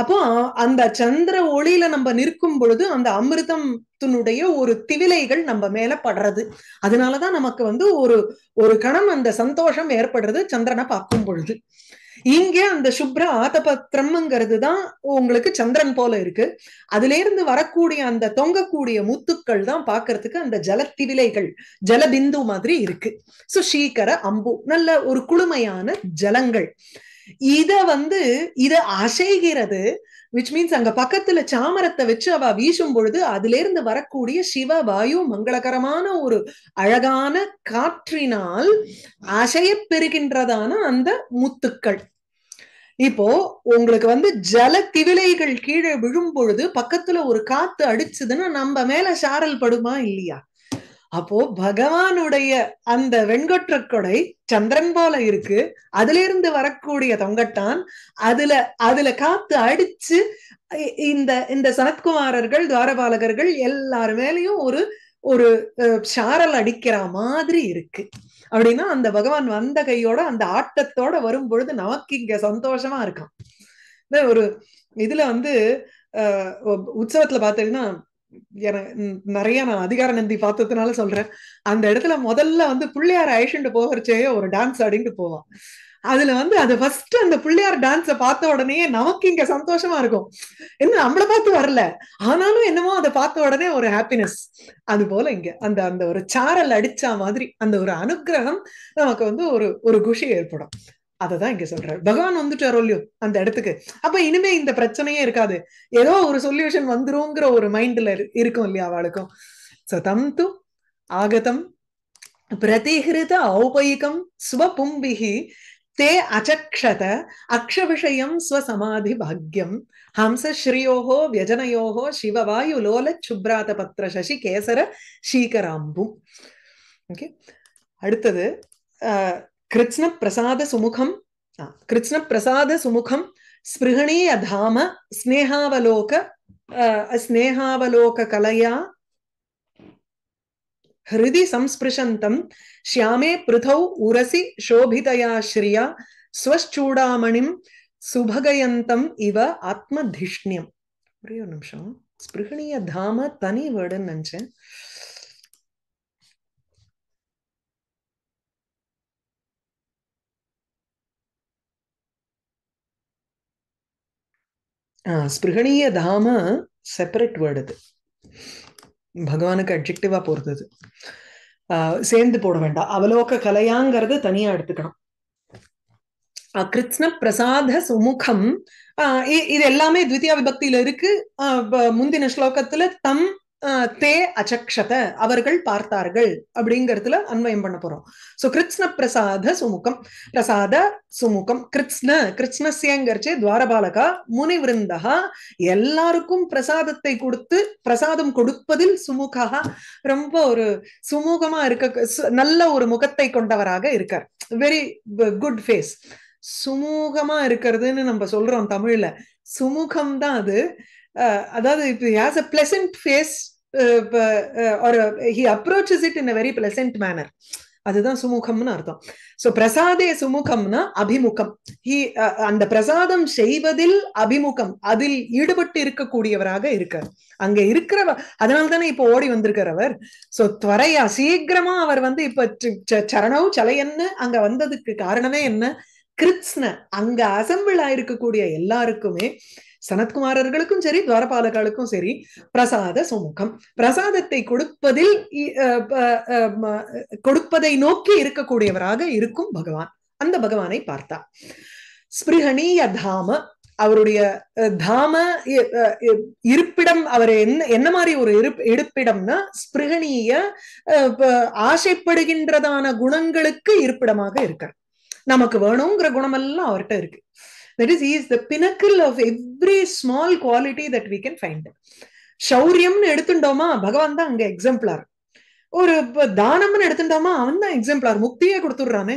அப்போ அந்த சந்திர ஒளியில நம்ம நிற்கும் பொழுது அந்த அமிர்தத்தினுடைய ஒரு திவிலைகள் நம்ம மேல படுறது அதனாலதான் நமக்கு வந்து ஒரு ஒரு கணம் அந்த சந்தோஷம் ஏற்படுறது சந்திரனை பார்க்கும் பொழுது இங்கே அந்த சுப்ர ஆதபத்ரம்ங்கிறது தான் உங்களுக்கு சந்திரன் போல இருக்கு அதுல இருந்து வரக்கூடிய அந்த தொங்கக்கூடிய முத்துக்கள் தான் பாக்குறதுக்கு அந்த ஜலத்திவிலைகள் ஜலபிந்து மாதிரி இருக்கு சோ சீக்கர அம்பு நல்ல ஒரு குளுமையான ஜலங்கள் இத வந்து இத அசைகிறது விச் மீன்ஸ் அங்க பக்கத்துல சாமரத்தை வச்சு அவ வீசும் பொழுது அதுல இருந்து வரக்கூடிய சிவ வாயு மங்களகரமான ஒரு அழகான காற்றினால் அசையப்பெறுகின்றதான அந்த முத்துக்கள் இப்போ உங்களுக்கு வந்து ஜல திவிலைகள் கீழே விழும் பொழுது பக்கத்துல ஒரு காத்து அடிச்சுதுன்னா நம்ம மேல சாரல் படுமா இல்லையா அப்போ பகவானுடைய அந்த வெண்கொற்ற கொடை சந்திரன் போல இருக்கு அதுல இருந்து வரக்கூடிய தொங்கட்டான் அதுல அதுல காத்து அடிச்சு இந்த இந்த சனத்குமாரர்கள் துவாரபாலகர்கள் எல்லாரு மேலையும் ஒரு ஒரு சாரல் அடிக்கிற மாதிரி இருக்கு அப்படின்னா அந்த பகவான் வந்த கையோட அந்த ஆட்டத்தோட வரும் பொழுது நமக்கு இங்க சந்தோஷமா இருக்கான் ஒரு இதுல வந்து உற்சவத்துல பாத்தீங்கன்னா நிறைய நான் அதிகார நந்தி பார்த்ததுனால சொல்றேன் அந்த இடத்துல முதல்ல வந்து பிள்ளையார அழிச்சுட்டு போகிறச்சே ஒரு டான்ஸ் ஆடிட்டு போவான் அதுல வந்து அது ஃபர்ஸ்ட் அந்த பிள்ளையார் டான்ஸ பார்த்த உடனே நமக்கு இங்க சந்தோஷமா இருக்கும் என்ன நம்மள பார்த்து வரல ஆனாலும் என்னமோ அதை பார்த்த உடனே ஒரு ஹாப்பினஸ் அது போல இங்க அந்த அந்த ஒரு சாரல் அடிச்சா மாதிரி அந்த ஒரு அனுகிரகம் நமக்கு வந்து ஒரு ஒரு குஷி ஏற்படும் அததான் இங்க சொல்றாரு பகவான் வந்துட்டாரோ இல்லையோ அந்த இடத்துக்கு அப்ப இனிமே இந்த பிரச்சனையே இருக்காது ஏதோ ஒரு சொல்யூஷன் வந்துருங்கிற ஒரு மைண்ட்ல இருக்கும் இல்லையா அவளுக்கும் சோ தம் து ஆகதம் பிரதிகிருத ஔபயிகம் ஸ்வபும்பிகி தே அச்சக்ஷத அக்ஷ விஷயம் ஸ்வசமாதி பாக்யம் ஹம்சஸ்ரீயோகோ வியஜனயோகோ சிவவாயு லோல சுப்ராத பத்ர சசி கேசர சீகராம்பும் ஓகே அடுத்தது कृत्स्नप्रसादसुमुखं कृत्स्नप्रसादसुमुखं स्पृहणी अधाम स्नेहावलोक स्नेहावलोककलया हृदि संस्पृशन्तं श्यामे पृथौ उरसि शोभितया श्रिया स्वश्चूडामणिं ಸುಭಗಯಂತಂ ಇವ ಆತ್ಮಧಿಷ್ಣ್ಯಂ ಒರೇ ಒಂದು ನಿಮಿಷ ಸ್ಪೃಹಣೀಯ ಧಾಮ ತನಿ ವರ್ಡ್ ಅನ್ಸೆ ஸ்பிருகணீய தாம செப்பரேட் வேர்டு அது பகவானுக்கு அப்ஜெக்டிவா போறது அது சேர்ந்து போட வேண்டாம் அவலோக கலையாங்கிறது தனியா எடுத்துக்கணும் கிருஷ்ண பிரசாத சுமுகம் இது எல்லாமே த்வித்தியா விபக்தியில இருக்கு முந்தின ஸ்லோகத்துல தம் தே அச்சக்ஷத அவர்கள் பார்த்தார்கள் அப்படிங்கிறதுல அன்வயம் பண்ண போறோம் சோ கிருத்ன பிரசாத சுமுகம் பிரசாத சுமுகம் கிருத்ன கிருத்ஸ்னஸ்யங்கரிச்சு துவாரபாலகா முனிவிருந்தகா எல்லாருக்கும் பிரசாதத்தை கொடுத்து பிரசாதம் கொடுப்பதில் சுமுகா ரொம்ப ஒரு சுமூகமா இருக்க நல்ல ஒரு முகத்தை கொண்டவராக இருக்கார் வெரி குட் ஃபேஸ் சுமூகமா இருக்கிறதுன்னு நம்ம சொல்றோம் தமிழ்ல சுமூகம் தான் அது அதாவது இப்போ has a pleasant face he approaches it in a very pleasant manner அதுதான் சுமுகம்னு அர்த்தம் சோ பிரசாதே சுமுகம்னா அபிமுகம் ஹி அந்த பிரசாதம் செய்வதில் அபிமுகம் அதில் ஈடுபட்டு இருக்கக்கூடியவராக இருக்கார் அங்க இருக்கிறவர் அதனால தானே இப்போ ஓடி வந்திருக்கிற அவர் சோ துவரையா சீக்கிரமா அவர் வந்து இப்ப சரணவ் சலையன்னு அங்க வந்ததுக்கு காரணமே என்ன கிருத்ஸ்ன அங்க அசம்பிள் ஆயிருக்கக்கூடிய எல்லாருக்குமே சனத்குமாரர்களுக்கும் சரி துவாரபாலர்களுக்கும் சரி பிரசாத சுமுகம் பிரசாதத்தை கொடுப்பதில் கொடுப்பதை நோக்கி இருக்கக்கூடியவராக இருக்கும் பகவான் அந்த பகவானை பார்த்தா ஸ்பிருகணீய தாம அவருடைய தாம இருப்பிடம் அவர் என்ன என்ன மாதிரி ஒரு இரு இருப்பிடம்னா ஸ்பிருகணீய ஆசைப்படுகின்றதான குணங்களுக்கு இருப்பிடமாக இருக்கார் நமக்கு வேணுங்கிற குணமெல்லாம் அவர்கிட்ட இருக்கு that is is the pinnacle of every small quality that we can find சௌரியம்னு எடுத்துட்டோமா பகவான் தான் அங்க எக்ஸாம்பிளார் ஒரு தானம்னு எடுத்துட்டோமா அவன் தான் எக்ஸாம்பிளார் முக்தியே கொடுத்துடுறானே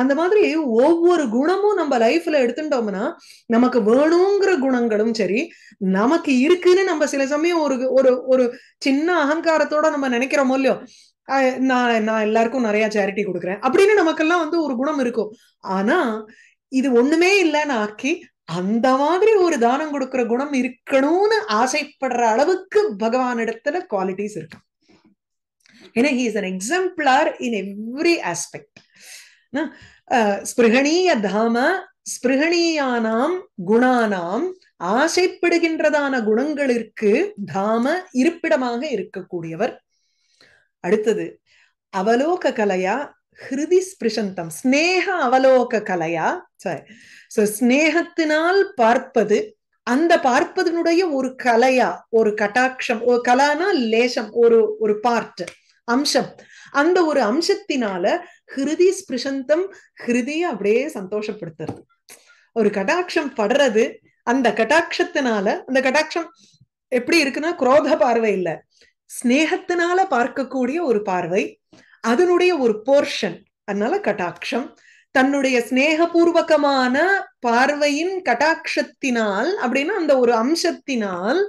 அந்த மாதிரி ஒவ்வொரு குணமும் நம்ம லைஃப்ல எடுத்துட்டோம்னா நமக்கு வேணுங்கிற குணங்களும் சரி நமக்கு இருக்குன்னு நம்ம சில சமயம் ஒரு ஒரு ஒரு சின்ன அகங்காரத்தோட நம்ம நினைக்கிறோமோ இல்லையோ நான் நான் எல்லாருக்கும் நிறைய சேரிட்டி கொடுக்குறேன் அப்படின்னு நமக்கெல்லாம் வந்து ஒரு குணம் இருக்கும் ஆனா இது ஒண்ணுமே இல்லைன்னு ஆக்கி அந்த மாதிரி ஒரு தானம் கொடுக்கிற குணம் இருக்கணும்னு ஆசைப்படுற அளவுக்கு பகவான் இடத்துல குவாலிட்டிஸ் இருக்கு ஏன்னா he is an exemplar in every aspect ஸ்பிருகணீய தாம ஸ்பிருகணீயானாம் குணானாம் ஆசைப்படுகின்றதான குணங்களிற்கு தாம இருப்பிடமாக இருக்கக்கூடியவர் அடுத்தது அவலோக கலையா ஹிருதி ஸ்பிருஷந்தம் ஸ்னேக அவலோக கலையா சாரி சோ ஸ்னேகத்தினால் பார்ப்பது அந்த பார்ப்பதனுடைய ஒரு கலையா ஒரு கட்டாட்சம் ஒரு கலானா லேசம் ஒரு ஒரு பார்ட் அம்சம் அந்த ஒரு அம்சத்தினால ஹிருதி ஸ்பிருஷந்தம் ஹிருதியை அப்படியே சந்தோஷப்படுத்துறது ஒரு கட்டாட்சம் படுறது அந்த கட்டாட்சத்தினால அந்த கட்டாட்சம் எப்படி இருக்குன்னா குரோத பார்வை இல்லை ஸ்னேகத்தினால பார்க்கக்கூடிய ஒரு பார்வை அதனுடைய ஒரு போர்ஷன் அதனால கட்டாட்சம் தன்னுடைய சிநேகபூர்வகமான பார்வையின் கட்டாட்சத்தினால் அப்படின்னா அந்த ஒரு அம்சத்தினால்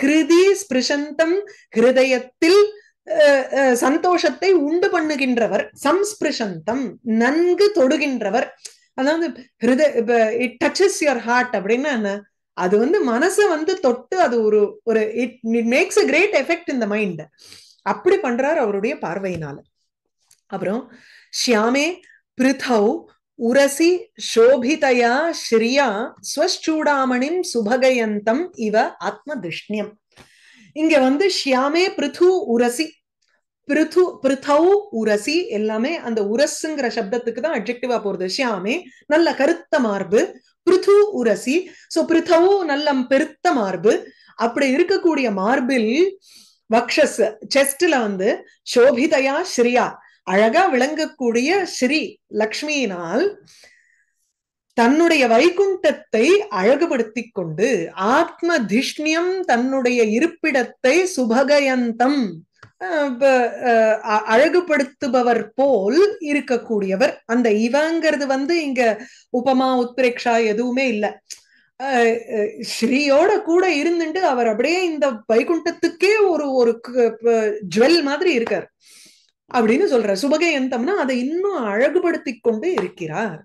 ஹிருதி ஸ்பிருஷந்தம் ஹிருதயத்தில் சந்தோஷத்தை உண்டு பண்ணுகின்றவர் சம்ஸ்பிருஷந்தம் நன்கு தொடுகின்றவர் அதாவது ஹிருத இட் டச்சஸ் யுவர் ஹார்ட் அப்படின்னா என்ன அது வந்து மனசை வந்து தொட்டு அது ஒரு ஒரு it it makes a great effect இந்த மைண்ட் அப்படி பண்றார் அவருடைய பார்வையினால அப்புறம் ஷியாமே பிரிதௌ உரசி சோபிதயா ஸ்ரீயா ஸ்வச்சூடாமணிம் சுபகயந்தம் இவ ஆத்மதிஷ்ணியம் இங்க வந்து ஷியாமே பிருத்து உரசி பிருத்து பிருத்தௌ உரசி எல்லாமே அந்த உரசுங்கிற சப்தத்துக்கு தான் அப்ஜெக்டிவா போறது ஷியாமே நல்ல கருத்த மார்பு பிருத்து உரசி சோ பிருத்தௌ நல்ல பெருத்த மார்பு அப்படி இருக்கக்கூடிய மார்பில் வக்ஷஸ் செஸ்ட்ல வந்து சோபிதயா ஸ்ரீயா அழகா விளங்கக்கூடிய ஸ்ரீ லக்ஷ்மியினால் தன்னுடைய வைகுண்டத்தை அழகுபடுத்தி கொண்டு ஆத்ம திஷ்ணியம் தன்னுடைய இருப்பிடத்தை சுபகயந்தம் அழகுபடுத்துபவர் போல் இருக்கக்கூடியவர் அந்த இவங்கிறது வந்து இங்க உபமா உத்ரேக்ஷா எதுவுமே இல்லை ஸ்ரீயோட கூட இருந்துட்டு அவர் அப்படியே இந்த வைகுண்டத்துக்கே ஒரு ஒரு ஜுவல் மாதிரி இருக்கார் அப்படின்னு சொல்ற சுபகயந்தம்னா அதை இன்னும் அழகுபடுத்தி கொண்டு இருக்கிறார்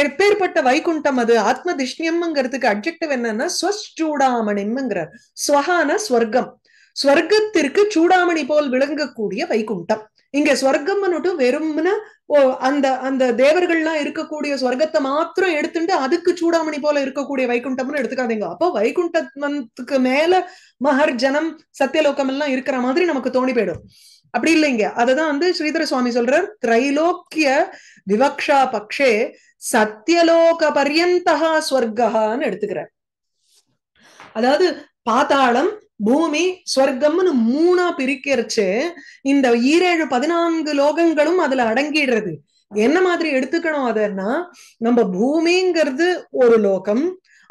எப்பேற்பட்ட வைகுண்டம் அது ஆத்ம திஷ்ணியம்ங்கிறதுக்கு அப்ஜெக்டிவ் என்னன்னா ஸ்வஸ்டூடாமணிம்ங்கிறார் ஸ்வஹான ஸ்வர்க்கம் ஸ்வர்க்கத்திற்கு சூடாமணி போல் விளங்கக்கூடிய வைகுண்டம் இங்க ஸ்வர்க்கம் மட்டும் ஓ அந்த அந்த தேவர்கள்லாம் இருக்கக்கூடிய ஸ்வர்க்கத்தை மாத்திரம் எடுத்துட்டு அதுக்கு சூடாமணி போல இருக்கக்கூடிய வைகுண்டம்னு எடுத்துக்காதீங்க அப்போ வைகுண்டத்துக்கு மேல மகர்ஜனம் சத்தியலோகம் எல்லாம் இருக்கிற மாதிரி நமக்கு தோணி போயிடும் அப்படி இல்லைங்க அததான் வந்து ஸ்ரீதர சுவாமி சொல்றார் திரைலோக்கிய விவக்ஷா பக்ஷே சத்தியலோக பர்யந்தகா ஸ்வர்கான்னு எடுத்துக்கிறார் அதாவது பாத்தாளம் பூமி ஸ்வர்க்கம்னு மூணா பிரிக்கிறச்சு இந்த ஈரேழு பதினான்கு லோகங்களும் அதுல அடங்கிடுறது என்ன மாதிரி எடுத்துக்கணும் அதனா நம்ம பூமிங்கிறது ஒரு லோகம்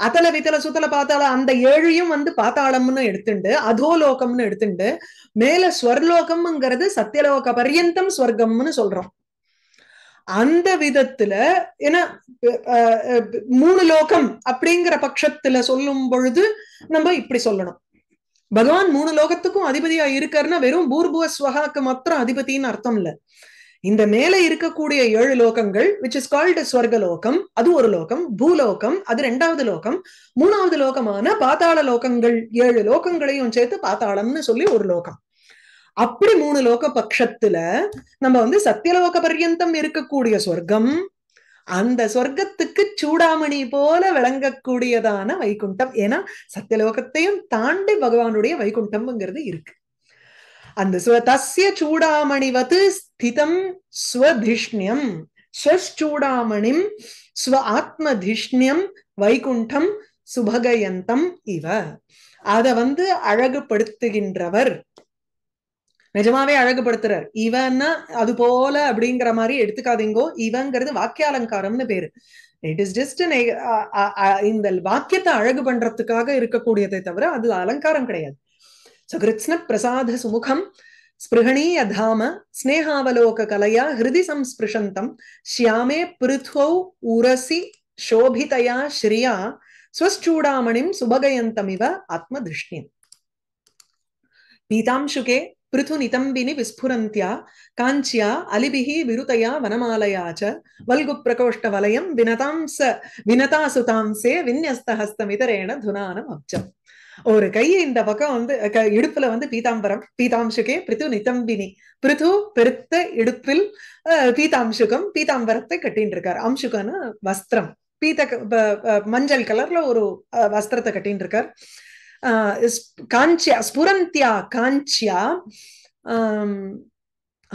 அத்தனை வித்தல சுத்தல பார்த்தால அந்த ஏழையும் வந்து பாத்தாளம்னு எடுத்துண்டு அதோலோகம்னு எடுத்துண்டு மேல ஸ்வர்லோகம்ங்கிறது சத்தியலோக பரியந்தம் ஸ்வர்க்கம்னு சொல்றோம் அந்த விதத்துல ஏன்னா மூணு லோகம் அப்படிங்கிற பட்சத்துல சொல்லும் பொழுது நம்ம இப்படி சொல்லணும் பகவான் மூணு லோகத்துக்கும் அதிபதியா இருக்காருன்னா வெறும் பூர்புவ ஸ்வகாக்கு மாத்திரம் அதிபதினு அர்த்தம் இல்ல இந்த மேலே இருக்கக்கூடிய ஏழு லோகங்கள் விச் இஸ் கால்டு ஸ்வர்கலோகம் அது ஒரு லோகம் பூலோகம் அது ரெண்டாவது லோகம் மூணாவது லோகமான பாத்தாள லோகங்கள் ஏழு லோகங்களையும் சேர்த்து பாத்தாளம்னு சொல்லி ஒரு லோகம் அப்படி மூணு லோக பட்சத்துல நம்ம வந்து சத்தியலோக பர்யந்தம் இருக்கக்கூடிய சொர்க்கம் அந்த சொர்க்கத்துக்கு சூடாமணி போல விளங்கக்கூடியதான வைகுண்டம் ஏன்னா சத்தியலோகத்தையும் தாண்டி பகவானுடைய வைகுண்டம்ங்கிறது இருக்கு அந்த தசிய சூடாமணிவது ஸ்திதம் ஸ்வதிஷ்ணியம் ஸ்வச்சூடாமணிம் ஸ்வ ஆத்மதிஷ்ணியம் வைகுண்டம் சுபகயந்தம் இவ அத வந்து அழகுபடுத்துகின்றவர் நிஜமாவே அழகுபடுத்துறார் இவன்னா அது போல அப்படிங்கிற மாதிரி எடுத்துக்காதீங்கோ இவங்கிறது வாக்கியாலங்காரம்னு பேரு இட் இஸ் ஜஸ்ட் இந்த வாக்கியத்தை அழகு பண்றதுக்காக இருக்கக்கூடியதை தவிர அது அலங்காரம் கிடையாது So Kritsna Prasad Sumukham स्पृहणीयधाम स्नेहावलोककलया हृदय संस्पृशन्तं श्यामे पृथ्वौ उरसि शोभितया श्रिया स्वश्चूडामणिं सुभगयन्तमिव आत्मदृष्टिम् पीतांशुके पृथुनितम्बिनि विस्फुरन्त्या काञ्च्या अलिभिः विरुतया वनमालया च वल्गुप्रकोष्ठवलयं विनतां स विनतासुतांसे विन्यस्तहस्तमितरेण धुनानमब्जम् ஒரு கையை இந்த பக்கம் வந்து இடுப்புல வந்து பீதாம்பரம் பீதாம்சுகே பிரித்து நிதம்பினி பிரிது பெருத்த இடுப்பில் பீதாம்சுகம் பீதாம்பரத்தை கட்டின்னு இருக்கார் அம்சுகன்னு வஸ்திரம் பீத்த மஞ்சள் கலர்ல ஒரு வஸ்திரத்தை கட்டின்னு இருக்கார் காஞ்சியா ஸ்புரந்தியா காஞ்சியா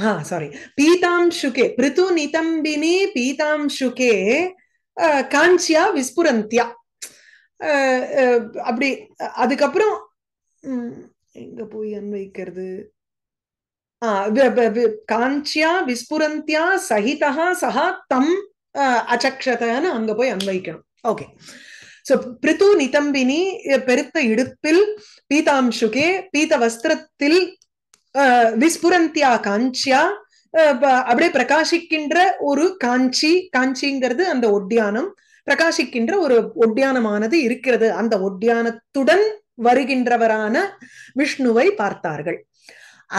ஆஹ் சாரி பீதாம்சுகே பிரிது நிதம்பினி பீதாம்சுகே காஞ்சியா விஸ்புரந்தியா அப்படி அதுக்கப்புறம் எங்க போய் அன்வைக்கிறது காஞ்சியா விஸ்புரந்தியா சகிதா சஹா தம் அச்சக்ஷதன்னு அங்க போய் அன்வைக்கணும் ஓகே சோ பிரிது நிதம்பினி பெருத்த இடுப்பில் பீதாம்சுகே பீத வஸ்திரத்தில் விஸ்புரந்தியா காஞ்சியா அப்படியே பிரகாசிக்கின்ற ஒரு காஞ்சி காஞ்சிங்கிறது அந்த ஒட்டியானம் பிரகாசிக்கின்ற ஒரு ஒட்டியானமானது இருக்கிறது அந்த ஒட்டியானத்துடன் வருகின்றவரான விஷ்ணுவை பார்த்தார்கள்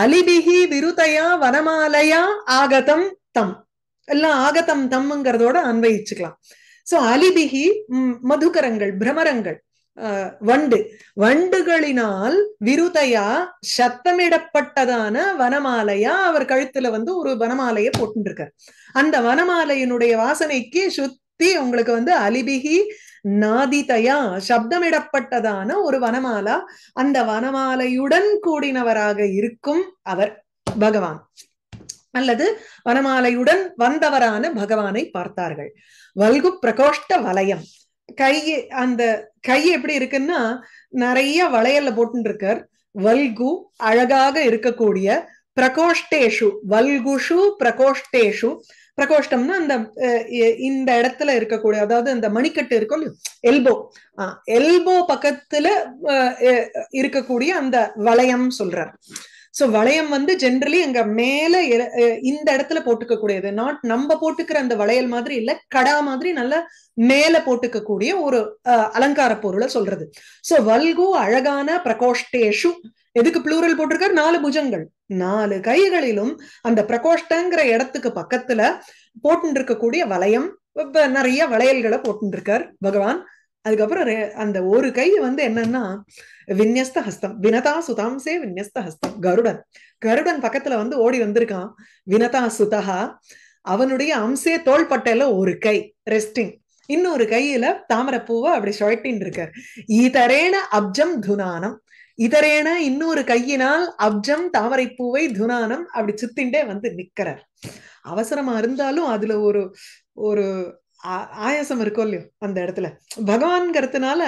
அலிபிகி விருதையா வனமாலையா ஆகதம் தம் எல்லாம் ஆகதம் தம்ங்கிறதோட அன்வயிச்சுக்கலாம் சோ அலிபிகி மதுகரங்கள் பிரமரங்கள் வண்டு வண்டுகளினால் விருதையா சத்தமிடப்பட்டதான வனமாலையா அவர் கழுத்துல வந்து ஒரு வனமாலையை போட்டுருக்கார் அந்த வனமாலையினுடைய வாசனைக்கு சுத் சுத்தி உங்களுக்கு வந்து அலிபிகி நாதிதயா சப்தமிடப்பட்டதான ஒரு வனமாலா அந்த வனமாலையுடன் கூடினவராக இருக்கும் அவர் பகவான் அல்லது வனமாலையுடன் வந்தவரான பகவானை பார்த்தார்கள் வல்கு பிரகோஷ்ட வலயம் கை அந்த கை எப்படி இருக்குன்னா நிறைய வளையல்ல போட்டுருக்கார் வல்கு அழகாக இருக்கக்கூடிய பிரகோஷ்டேஷு வல்குஷு பிரகோஷ்டேஷு பிரகோஷ்டம்னா அந்த இந்த இடத்துல இருக்கக்கூடிய அதாவது அந்த மணிக்கட்டு இருக்கும் எல்போ எல்போ பக்கத்துல இருக்கக்கூடிய அந்த வளையம் சொல்றார் சோ வளையம் வந்து ஜென்ரலி எங்க மேல இந்த இடத்துல போட்டுக்க கூடியது நாட் நம்ம போட்டுக்கிற அந்த வளையல் மாதிரி இல்ல கடா மாதிரி நல்ல மேல போட்டுக்கக்கூடிய ஒரு அலங்கார பொருளை சொல்றது சோ வல்கு அழகான பிரகோஷ்டேஷு எதுக்கு ப்ளூரல் போட்டிருக்காரு நாலு புஜங்கள் நாலு கைகளிலும் அந்த பிரகோஷ்டங்கிற இடத்துக்கு பக்கத்துல போட்டு இருக்கக்கூடிய வளையம் நிறைய வளையல்களை போட்டு இருக்கார் பகவான் அதுக்கப்புறம் அந்த ஒரு கை வந்து என்னன்னா விநியஸ்த ஹஸ்தம் வினதா சுதாம்சே விநியஸ்த ஹஸ்தம் கருடன் கருடன் பக்கத்துல வந்து ஓடி வந்திருக்கான் வினதா சுதா அவனுடைய அம்சே தோள்பட்டையில ஒரு கை ரெஸ்டிங் இன்னொரு கையில தாமரப்பூவை அப்படி சொழட்டின்னு இருக்கார் ஈதரேன அப்ஜம் துனானம் இதரேன இன்னொரு கையினால் அப்ஜம் தாமரைப்பூவை துனானம் அப்படி சுத்திண்டே வந்து நிக்கிறார் அவசரமா இருந்தாலும் அதுல ஒரு ஒரு ஆயாசம் இருக்கும் இல்லையோ அந்த இடத்துல பகவான்ங்கிறதுனால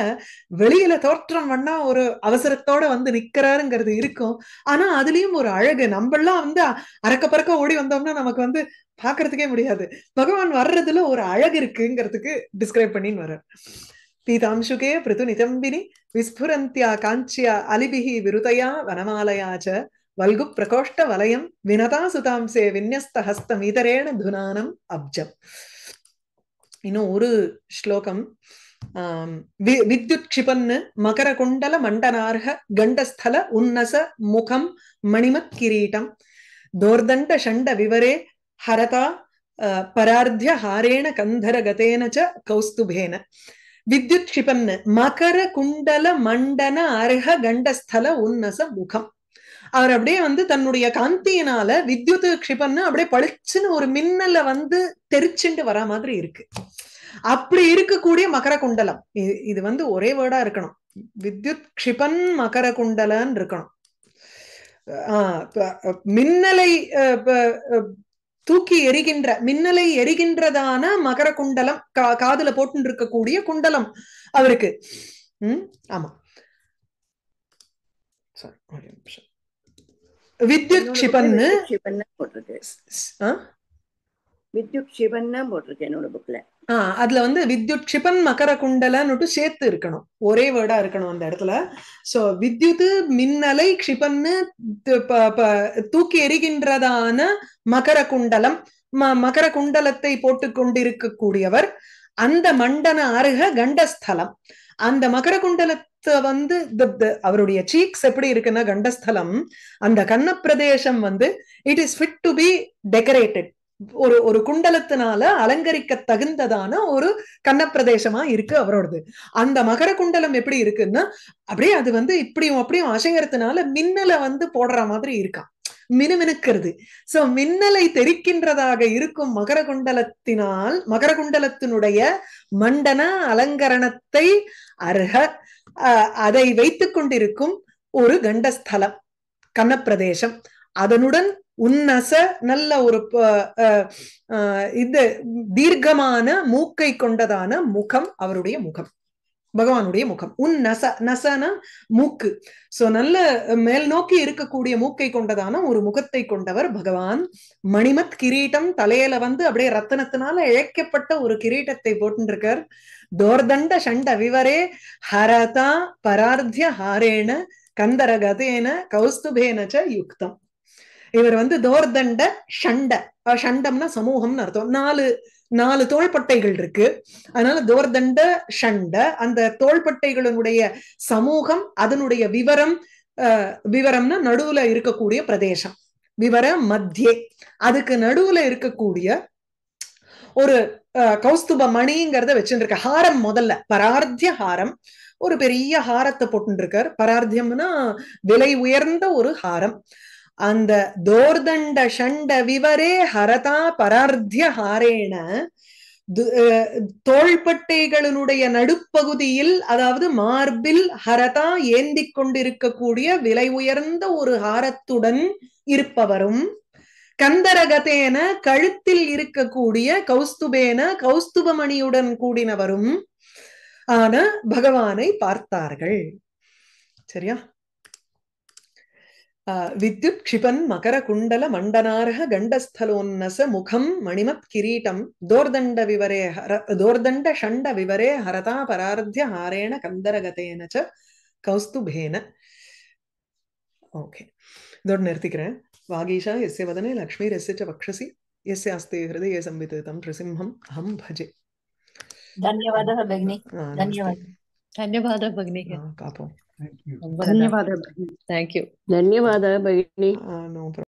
வெளியில தோற்றம் பண்ணா ஒரு அவசரத்தோட வந்து நிக்கிறாருங்கிறது இருக்கும் ஆனா அதுலயும் ஒரு அழகு நம்மளாம் வந்து அறக்க பறக்க ஓடி வந்தோம்னா நமக்கு வந்து பாக்குறதுக்கே முடியாது பகவான் வர்றதுல ஒரு அழகு இருக்குங்கிறதுக்கு டிஸ்கிரைப் பண்ணின்னு வர்றார் पीतांशुके पृथुनितम्बिनि विस्फुरन्त्या काञ्च्या अलिभिः विरुतया वनमालया च वल्गुप्रकोष्ठवलयं विनता சுதாம்சே விநியஸ்தஹஸ்தமிதரேண துனானம் அப்ஜம் இன்னும் ஒரு ஸ்லோகம் வித்யுத் க்ஷிபன்னு மகர குண்டல மண்டனார்ஹ கண்டஸ்தல உன்னச முகம் மணிமத் கிரீட்டம் தோர்தண்ட ஷண்ட விவரே ஹரதா பரார்த்திய ஹாரேண கந்தரகதேன ச கௌஸ்துபேன வித்யுத் கஷிபம்னு மகர குண்டல மண்டன அர்ஹ கண்டஸ்தல உன்னச முகம் அவர் அப்படியே வந்து தன்னுடைய காந்தியினால வித்யுத் கஷிபம்னு அப்படியே பளிச்சுன்னு ஒரு மின்னல வந்து தெரிச்சுண்டு வரா மாதிரி இருக்கு அப்படி இருக்கக்கூடிய மகர குண்டலம் இது வந்து ஒரே வேர்டா இருக்கணும் வித்யுத் கஷிபன் மகர குண்டலன்னு இருக்கணும் ஆஹ் மின்னலை தூக்கி எரிகின்ற மின்னலை எரிகின்றதான மகர குண்டலம் கா காதுல போட்டு இருக்கக்கூடிய குண்டலம் அவருக்கு உம் ஆமா வித்யுத் க்ஷிபன்னு வித்யுத் சிவன் போட்டிருக்கேன் என்னோட புக்ல ஆஹ் அதுல வந்து வித்யுத் க்ஷிபன் மகர குண்டலன்னுட்டு சேர்த்து இருக்கணும் ஒரே வேர்டா இருக்கணும் அந்த இடத்துல சோ வித்யுத் மின்னலை க்ஷிபன்னு தூக்கி எறிகின்றதான மகர குண்டலம் மகர குண்டலத்தை போட்டு கொண்டிருக்கக்கூடியவர் அந்த மண்டன அருக கண்டஸ்தலம் அந்த மகர குண்டலத்தை வந்து அவருடைய சீக்ஸ் எப்படி இருக்குன்னா கண்டஸ்தலம் அந்த கன்ன பிரதேசம் வந்து it is fit to be decorated ஒரு ஒரு குண்டலத்தினால அலங்கரிக்க தகுந்ததான ஒரு கன்னப்பிரதேசமா இருக்கு அவரோடது அந்த மகர குண்டலம் எப்படி இருக்குன்னா அப்படியே அது வந்து இப்படியும் அப்படியும் அசைங்கிறதுனால மின்னலை வந்து போடுற மாதிரி இருக்கான் மினுமினுக்கிறது சோ மின்னலை தெரிக்கின்றதாக இருக்கும் மகர குண்டலத்தினால் மகர குண்டலத்தினுடைய மண்டன அலங்கரணத்தை அருக அதை வைத்து கொண்டிருக்கும் ஒரு கண்டஸ்தலம் கன்னப்பிரதேசம் அதனுடன் உன்னச நல்ல ஒரு இது தீர்க்கமான மூக்கை கொண்டதான முகம் அவருடைய முகம் பகவானுடைய முகம் உன் நச நசன மூக்கு சோ நல்ல மேல் நோக்கி இருக்கக்கூடிய மூக்கை கொண்டதான ஒரு முகத்தை கொண்டவர் பகவான் மணிமத் கிரீட்டம் தலையில வந்து அப்படியே ரத்தனத்தினால இழைக்கப்பட்ட ஒரு கிரீட்டத்தை போட்டுருக்கார் தோர்தண்ட சண்ட விவரே ஹரதா பரார்த்திய ஹாரேன கந்தரகதேன கௌஸ்துபேன யுக்தம் இவர் வந்து தோர்தண்ட ஷண்ட ஷண்டம்னா சமூகம்னு அர்த்தம் நாலு நாலு தோள்பட்டைகள் இருக்கு அதனால தோர்தண்ட ஷண்ட அந்த தோள்பட்டைகளினுடைய சமூகம் அதனுடைய விவரம் விவரம்னா நடுவுல இருக்கக்கூடிய பிரதேசம் விவர மத்தியே அதுக்கு நடுவுல இருக்கக்கூடிய ஒரு கௌஸ்துப மணிங்கிறத வச்சுருக்க ஹாரம் முதல்ல பரார்த்திய ஹாரம் ஒரு பெரிய ஹாரத்தை போட்டுருக்கார் பரார்த்தியம்னா விலை உயர்ந்த ஒரு ஹாரம் அந்த தோர்தண்ட சண்ட விவரே ஹரதா பரார்த்திய ஹாரேன தோள்பட்டைகளினுடைய நடுப்பகுதியில் அதாவது மார்பில் ஹரதா ஏந்தி கொண்டிருக்கக்கூடிய விலை உயர்ந்த ஒரு ஹாரத்துடன் இருப்பவரும் கந்தரகத்தேன கழுத்தில் இருக்கக்கூடிய கௌஸ்துபேன கௌஸ்துபமணியுடன் கூடினவரும் ஆன பகவானை பார்த்தார்கள் சரியா विद्युत् क्षिपन् मकरकुण्डलमण्डनार्ह गण्डस्थलोन्नस मुखं मणिमत् किरीटं दोर्दण्डविवरे हर दोर्दण्डषण्डविवरे हरता परार्ध्य हारेण कन्दरगतेन च कौस्तुभेन ओके दोड् निर्तिकरेण वागीशा यस्य वदने लक्ष्मीर्यस्य च वक्षसि यस्य अस्ति हृदये संविततं नृसिंहम् अहं भजे धन्यवादः भगिनि धन्यवादः धन्यवादः भगिनि पापम् धन्यवाद थैंक यू धन्यवादः भगिनी